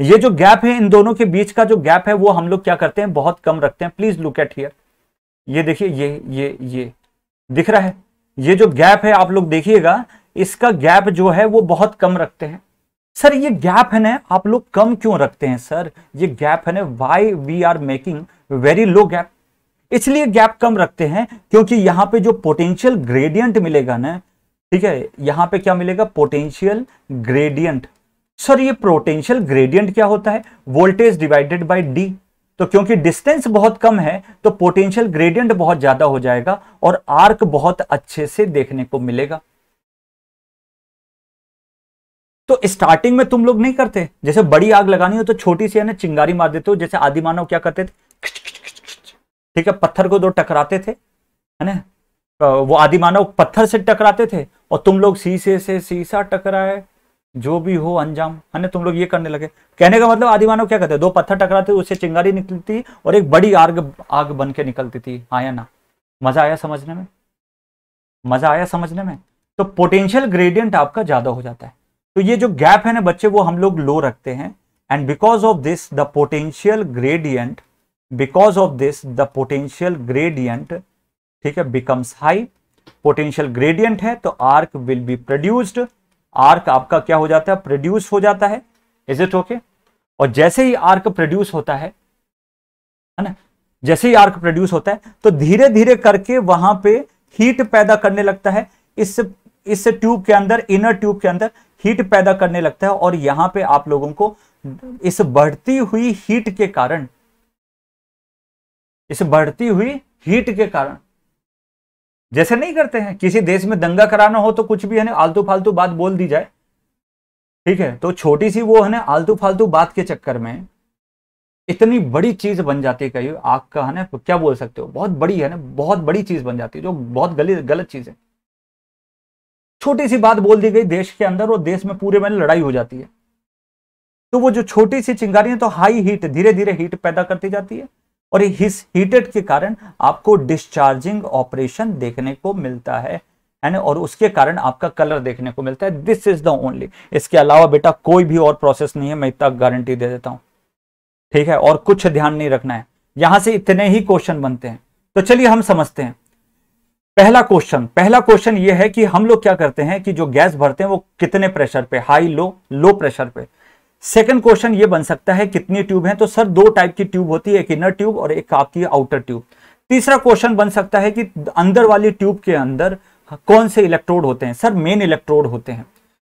ये जो गैप है इन दोनों के बीच का जो गैप है वो हम लोग क्या करते हैं बहुत कम रखते हैं प्लीज लुक एट हियर ये देखिए ये ये ये दिख रहा है ये जो गैप है आप लोग देखिएगा इसका गैप जो है वो बहुत कम रखते हैं सर ये गैप है ना आप लोग कम क्यों रखते हैं सर ये गैप है ना why we are making very low gap इसलिए गैप कम रखते हैं क्योंकि यहां पे जो पोटेंशियल ग्रेडियंट मिलेगा ना ठीक है यहां पे क्या मिलेगा पोटेंशियल ग्रेडियंट सर ये पोटेंशियल ग्रेडियंट क्या होता है वोल्टेज डिवाइडेड बाई डी तो क्योंकि डिस्टेंस बहुत कम है तो पोटेंशियल ग्रेडियंट बहुत ज्यादा हो जाएगा और आर्क बहुत अच्छे से देखने को मिलेगा तो स्टार्टिंग में तुम लोग नहीं करते जैसे बड़ी आग लगानी हो तो छोटी सी है ना चिंगारी मार देते हो जैसे आदि मानव क्या करते थे ठीक है पत्थर को दो टकराते थे है ना वो आदि मानव पत्थर से टकराते थे और तुम लोग शीशे से शीशा टकराए जो भी हो अंजाम है तुम लोग ये करने लगे कहने का मतलब आदि मानव क्या कहते हैं दो पत्थर टकराते उससे चिंगारी निकलती और एक बड़ी आग आग बन के निकलती थी आया ना मजा आया समझने में मजा आया समझने में तो पोटेंशियल ग्रेडियंट आपका ज्यादा हो जाता है तो ये जो गैप है ना बच्चे वो हम लोग लो रखते हैं and because of this the potential gradient because of this the potential gradient ठीक है बिकम्स हाई पोटेंशियल ग्रेडियंट है तो arc will be produced arc आपका क्या हो जाता है प्रोड्यूस हो जाता है इज इट ओके और जैसे ही आर्क प्रोड्यूस होता है है ना जैसे ही आर्क प्रोड्यूस होता है तो धीरे धीरे करके वहां पे हीट पैदा करने लगता है इस इस ट्यूब के अंदर इनर ट्यूब के अंदर हीट पैदा करने लगता है और यहां पे आप लोगों को इस बढ़ती हुई हीट के कारण इस बढ़ती हुई हीट के कारण जैसे नहीं करते हैं किसी देश में दंगा कराना हो तो कुछ भी है ना आलतू फालतू बात बोल दी जाए ठीक है तो छोटी सी वो है ना आलतू फालतू बात के चक्कर में इतनी बड़ी चीज बन जाती है कही आग का है ना क्या बोल सकते हो बहुत बड़ी है ना बहुत बड़ी चीज बन जाती है जो बहुत गली गलत चीज है छोटी सी बात बोल दी गई देश के अंदर और देश में पूरे में लड़ाई हो जाती है तो वो जो छोटी सी चिंगारियां तो हाई हीट धीरे धीरे हीट पैदा करती जाती है और इस हीटेड के कारण आपको डिस्चार्जिंग ऑपरेशन देखने को मिलता है और उसके कारण आपका कलर देखने को मिलता है दिस इज द ओनली इसके अलावा बेटा कोई भी और प्रोसेस नहीं है मैं इतना गारंटी दे देता हूं ठीक है और कुछ ध्यान नहीं रखना है यहां से इतने ही क्वेश्चन बनते हैं तो चलिए हम समझते हैं पहला क्वेश्चन पहला क्वेश्चन यह है कि हम लोग क्या करते हैं कि जो गैस भरते हैं वो कितने प्रेशर पे हाई लो लो प्रेशर पे सेकंड क्वेश्चन ये बन सकता है कितनी ट्यूब है तो सर दो टाइप की ट्यूब होती है एक इनर ट्यूब और एक आपकी आउटर ट्यूब तीसरा क्वेश्चन बन सकता है कि अंदर वाली ट्यूब के अंदर कौन से इलेक्ट्रोड होते हैं सर मेन इलेक्ट्रोड होते हैं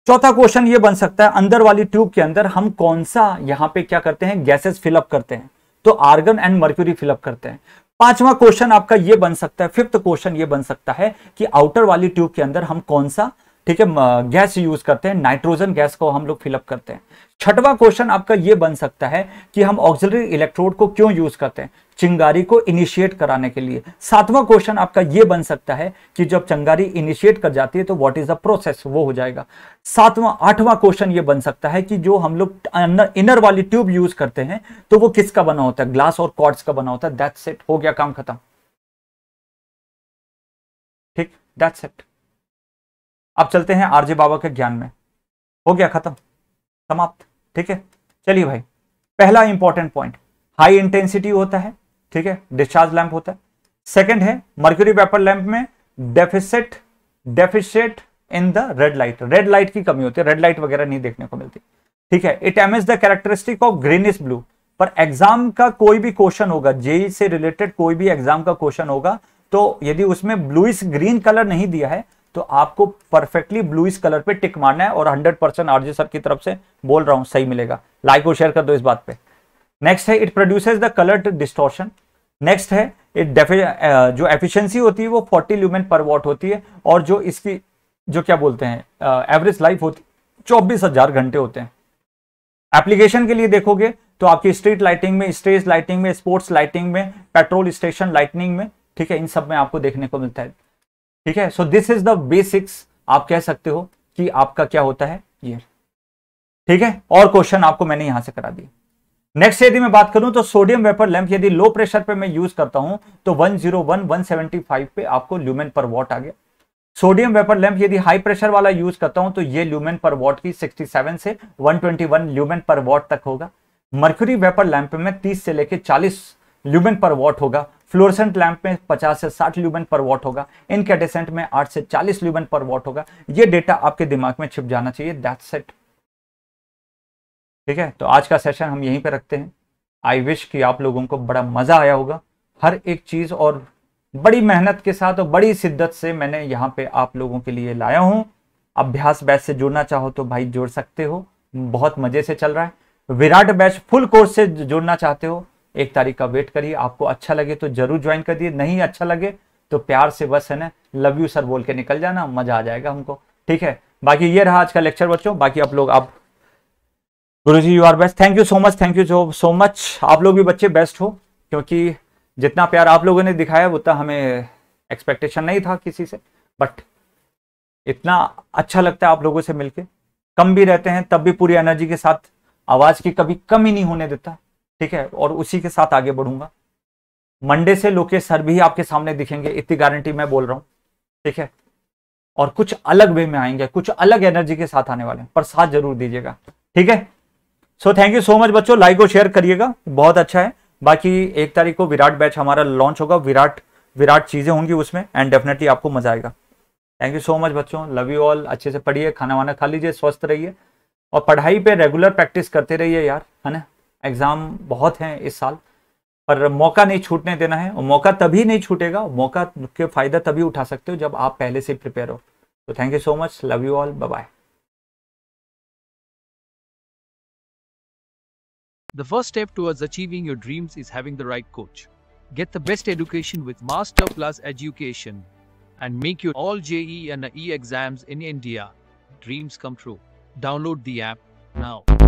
चौथा क्वेश्चन ये बन सकता है अंदर वाली ट्यूब के अंदर हम कौन सा यहाँ पे क्या करते हैं गैसेस फिलअप करते हैं तो आर्गन एंड मर्क्यूरी फिलअप करते हैं पांचवा क्वेश्चन आपका ये बन सकता है फिफ्थ क्वेश्चन ये बन सकता है कि आउटर वाली ट्यूब के अंदर हम कौन सा ठीक है गैस यूज करते हैं नाइट्रोजन गैस को हम लोग फिलअप करते हैं छठवा क्वेश्चन आपका यह बन सकता है कि हम ऑक्सिलरी इलेक्ट्रोड को क्यों यूज करते हैं चिंगारी को इनिशिएट कराने के लिए सातवां क्वेश्चन आपका यह बन सकता है कि जब चिंगारी इनिशिएट कर जाती है तो व्हाट इज द प्रोसेस वो हो जाएगा सातवां आठवां क्वेश्चन यह बन सकता है कि जो हम लोग इनर वाली ट्यूब यूज करते हैं तो वो किसका बना होता है ग्लास और कॉर्ड्स का बना होता है दैट सेट हो गया काम खत्म ठीक दैट सेट अब चलते हैं आरजे बाबा के ज्ञान में हो गया खत्म समाप्त ठीक है चलिए भाई पहला इंपॉर्टेंट पॉइंट हाई इंटेंसिटी होता है ठीक है डिस्चार्ज लैंप होता है सेकंड है मर्क्यूरी पेपर लैंप में deficit deficit in the red light red light की कमी होती है रेड लाइट वगैरह नहीं देखने को मिलती ठीक है it emits the characteristic of is blue पर एग्जाम का कोई भी क्वेश्चन होगा जेई से रिलेटेड कोई भी एग्जाम का क्वेश्चन होगा तो यदि उसमें ब्लूइस ग्रीन कलर नहीं दिया है तो आपको परफेक्टली इस कलर पे टिक मारना है और 100 परसेंट आरजे सर की तरफ से बोल रहा हूं सही मिलेगा लाइक और शेयर कर दो इस बात पे नेक्स्ट है it produces the colour distortion next है इट जो एफिशिएंसी होती है वो 40 ल्यूमेन पर वॉट होती है और जो इसकी जो क्या बोलते हैं एवरेज लाइफ होती चौबीस हजार घंटे होते हैं एप्लीकेशन के लिए देखोगे तो आपकी स्ट्रीट लाइटिंग में स्टेज लाइटिंग में स्पोर्ट्स लाइटिंग में पेट्रोल स्टेशन लाइटिंग में ठीक है इन सब में आपको देखने को मिलता है ठीक है so this is the basics आप कह सकते हो कि आपका क्या होता है ये ठीक है और क्वेश्चन आपको मैंने यहां से करा दिया नेक्स्ट यदि मैं बात करूं तो सोडियम वेपर लैंप यदि लो प्रेशर पे मैं यूज करता हूं तो 101 175 पे आपको ल्यूमेन पर वॉट आ गया सोडियम वेपर लैंप यदि हाई प्रेशर वाला यूज करता हूं तो ये ल्यूमेन पर वॉट की 67 से 121 ल्यूमेन पर वॉट तक होगा मर्क्यूरी वेपर लैंप में 30 से लेकर 40 ल्यूमेन पर वॉट होगा फ्लोरसेंट लैंप में 50 से 60 ल्यूबन पर वॉट होगा इनकेटेसेंट में 8 से 40 ल्यूबन पर वॉट होगा ये डेटा आपके दिमाग में छिप जाना चाहिए दैट्स इट ठीक है तो आज का सेशन हम यहीं पे रखते हैं आई विश कि आप लोगों को बड़ा मज़ा आया होगा हर एक चीज़ और बड़ी मेहनत के साथ और बड़ी शिद्दत से मैंने यहाँ पे आप लोगों के लिए लाया हूँ अभ्यास बैच से जुड़ना चाहो तो भाई जुड़ सकते हो बहुत मज़े से चल रहा है विराट बैच फुल कोर्स से जुड़ना चाहते हो एक तारीख का वेट करिए आपको अच्छा लगे तो जरूर ज्वाइन कर दिए नहीं अच्छा लगे तो प्यार से बस है ना लव यू सर बोल के निकल जाना मजा आ जाएगा हमको ठीक है बाकी ये रहा आज का लेक्चर बच्चों बाकी आप लोग आप गुरु जी you are best thank you so much thank you so much आप लोग भी बच्चे बेस्ट हो क्योंकि जितना प्यार आप लोगों ने दिखाया उतना हमें एक्सपेक्टेशन नहीं था किसी से बट इतना अच्छा लगता है आप लोगों से मिलके कम भी रहते हैं तब भी पूरी एनर्जी के साथ आवाज की कभी कमी नहीं होने देता ठीक है और उसी के साथ आगे बढ़ूंगा मंडे से लोकेश सर भी आपके सामने दिखेंगे इतनी गारंटी मैं बोल रहा हूँ ठीक है और कुछ अलग वे में आएंगे कुछ अलग एनर्जी के साथ आने वाले हैं पर साथ जरूर दीजिएगा ठीक है so thank you so much बच्चों लाइक और शेयर करिएगा बहुत अच्छा है बाकी एक तारीख को विराट बैच हमारा लॉन्च होगा विराट विराट चीज़ें होंगी उसमें एंड डेफिनेटली आपको मजा आएगा थैंक यू सो मच बच्चों लव यू ऑल अच्छे से पढ़िए खाना वाना खा लीजिए स्वस्थ रहिए और पढ़ाई पे रेगुलर प्रैक्टिस करते रहिए यार है ना एग्जाम बहुत हैं इस साल पर मौका नहीं छूटने देना है और मौका तभी नहीं छूटेगा मौका के फायदा तभी उठा सकते हो जब आप पहले से प्रिपेयर हो तो thank you so much love you all bye bye the first step towards achieving your dreams is having the right coach get the best education with master plus education and make your all JEE and E exams in India dreams come true download the app now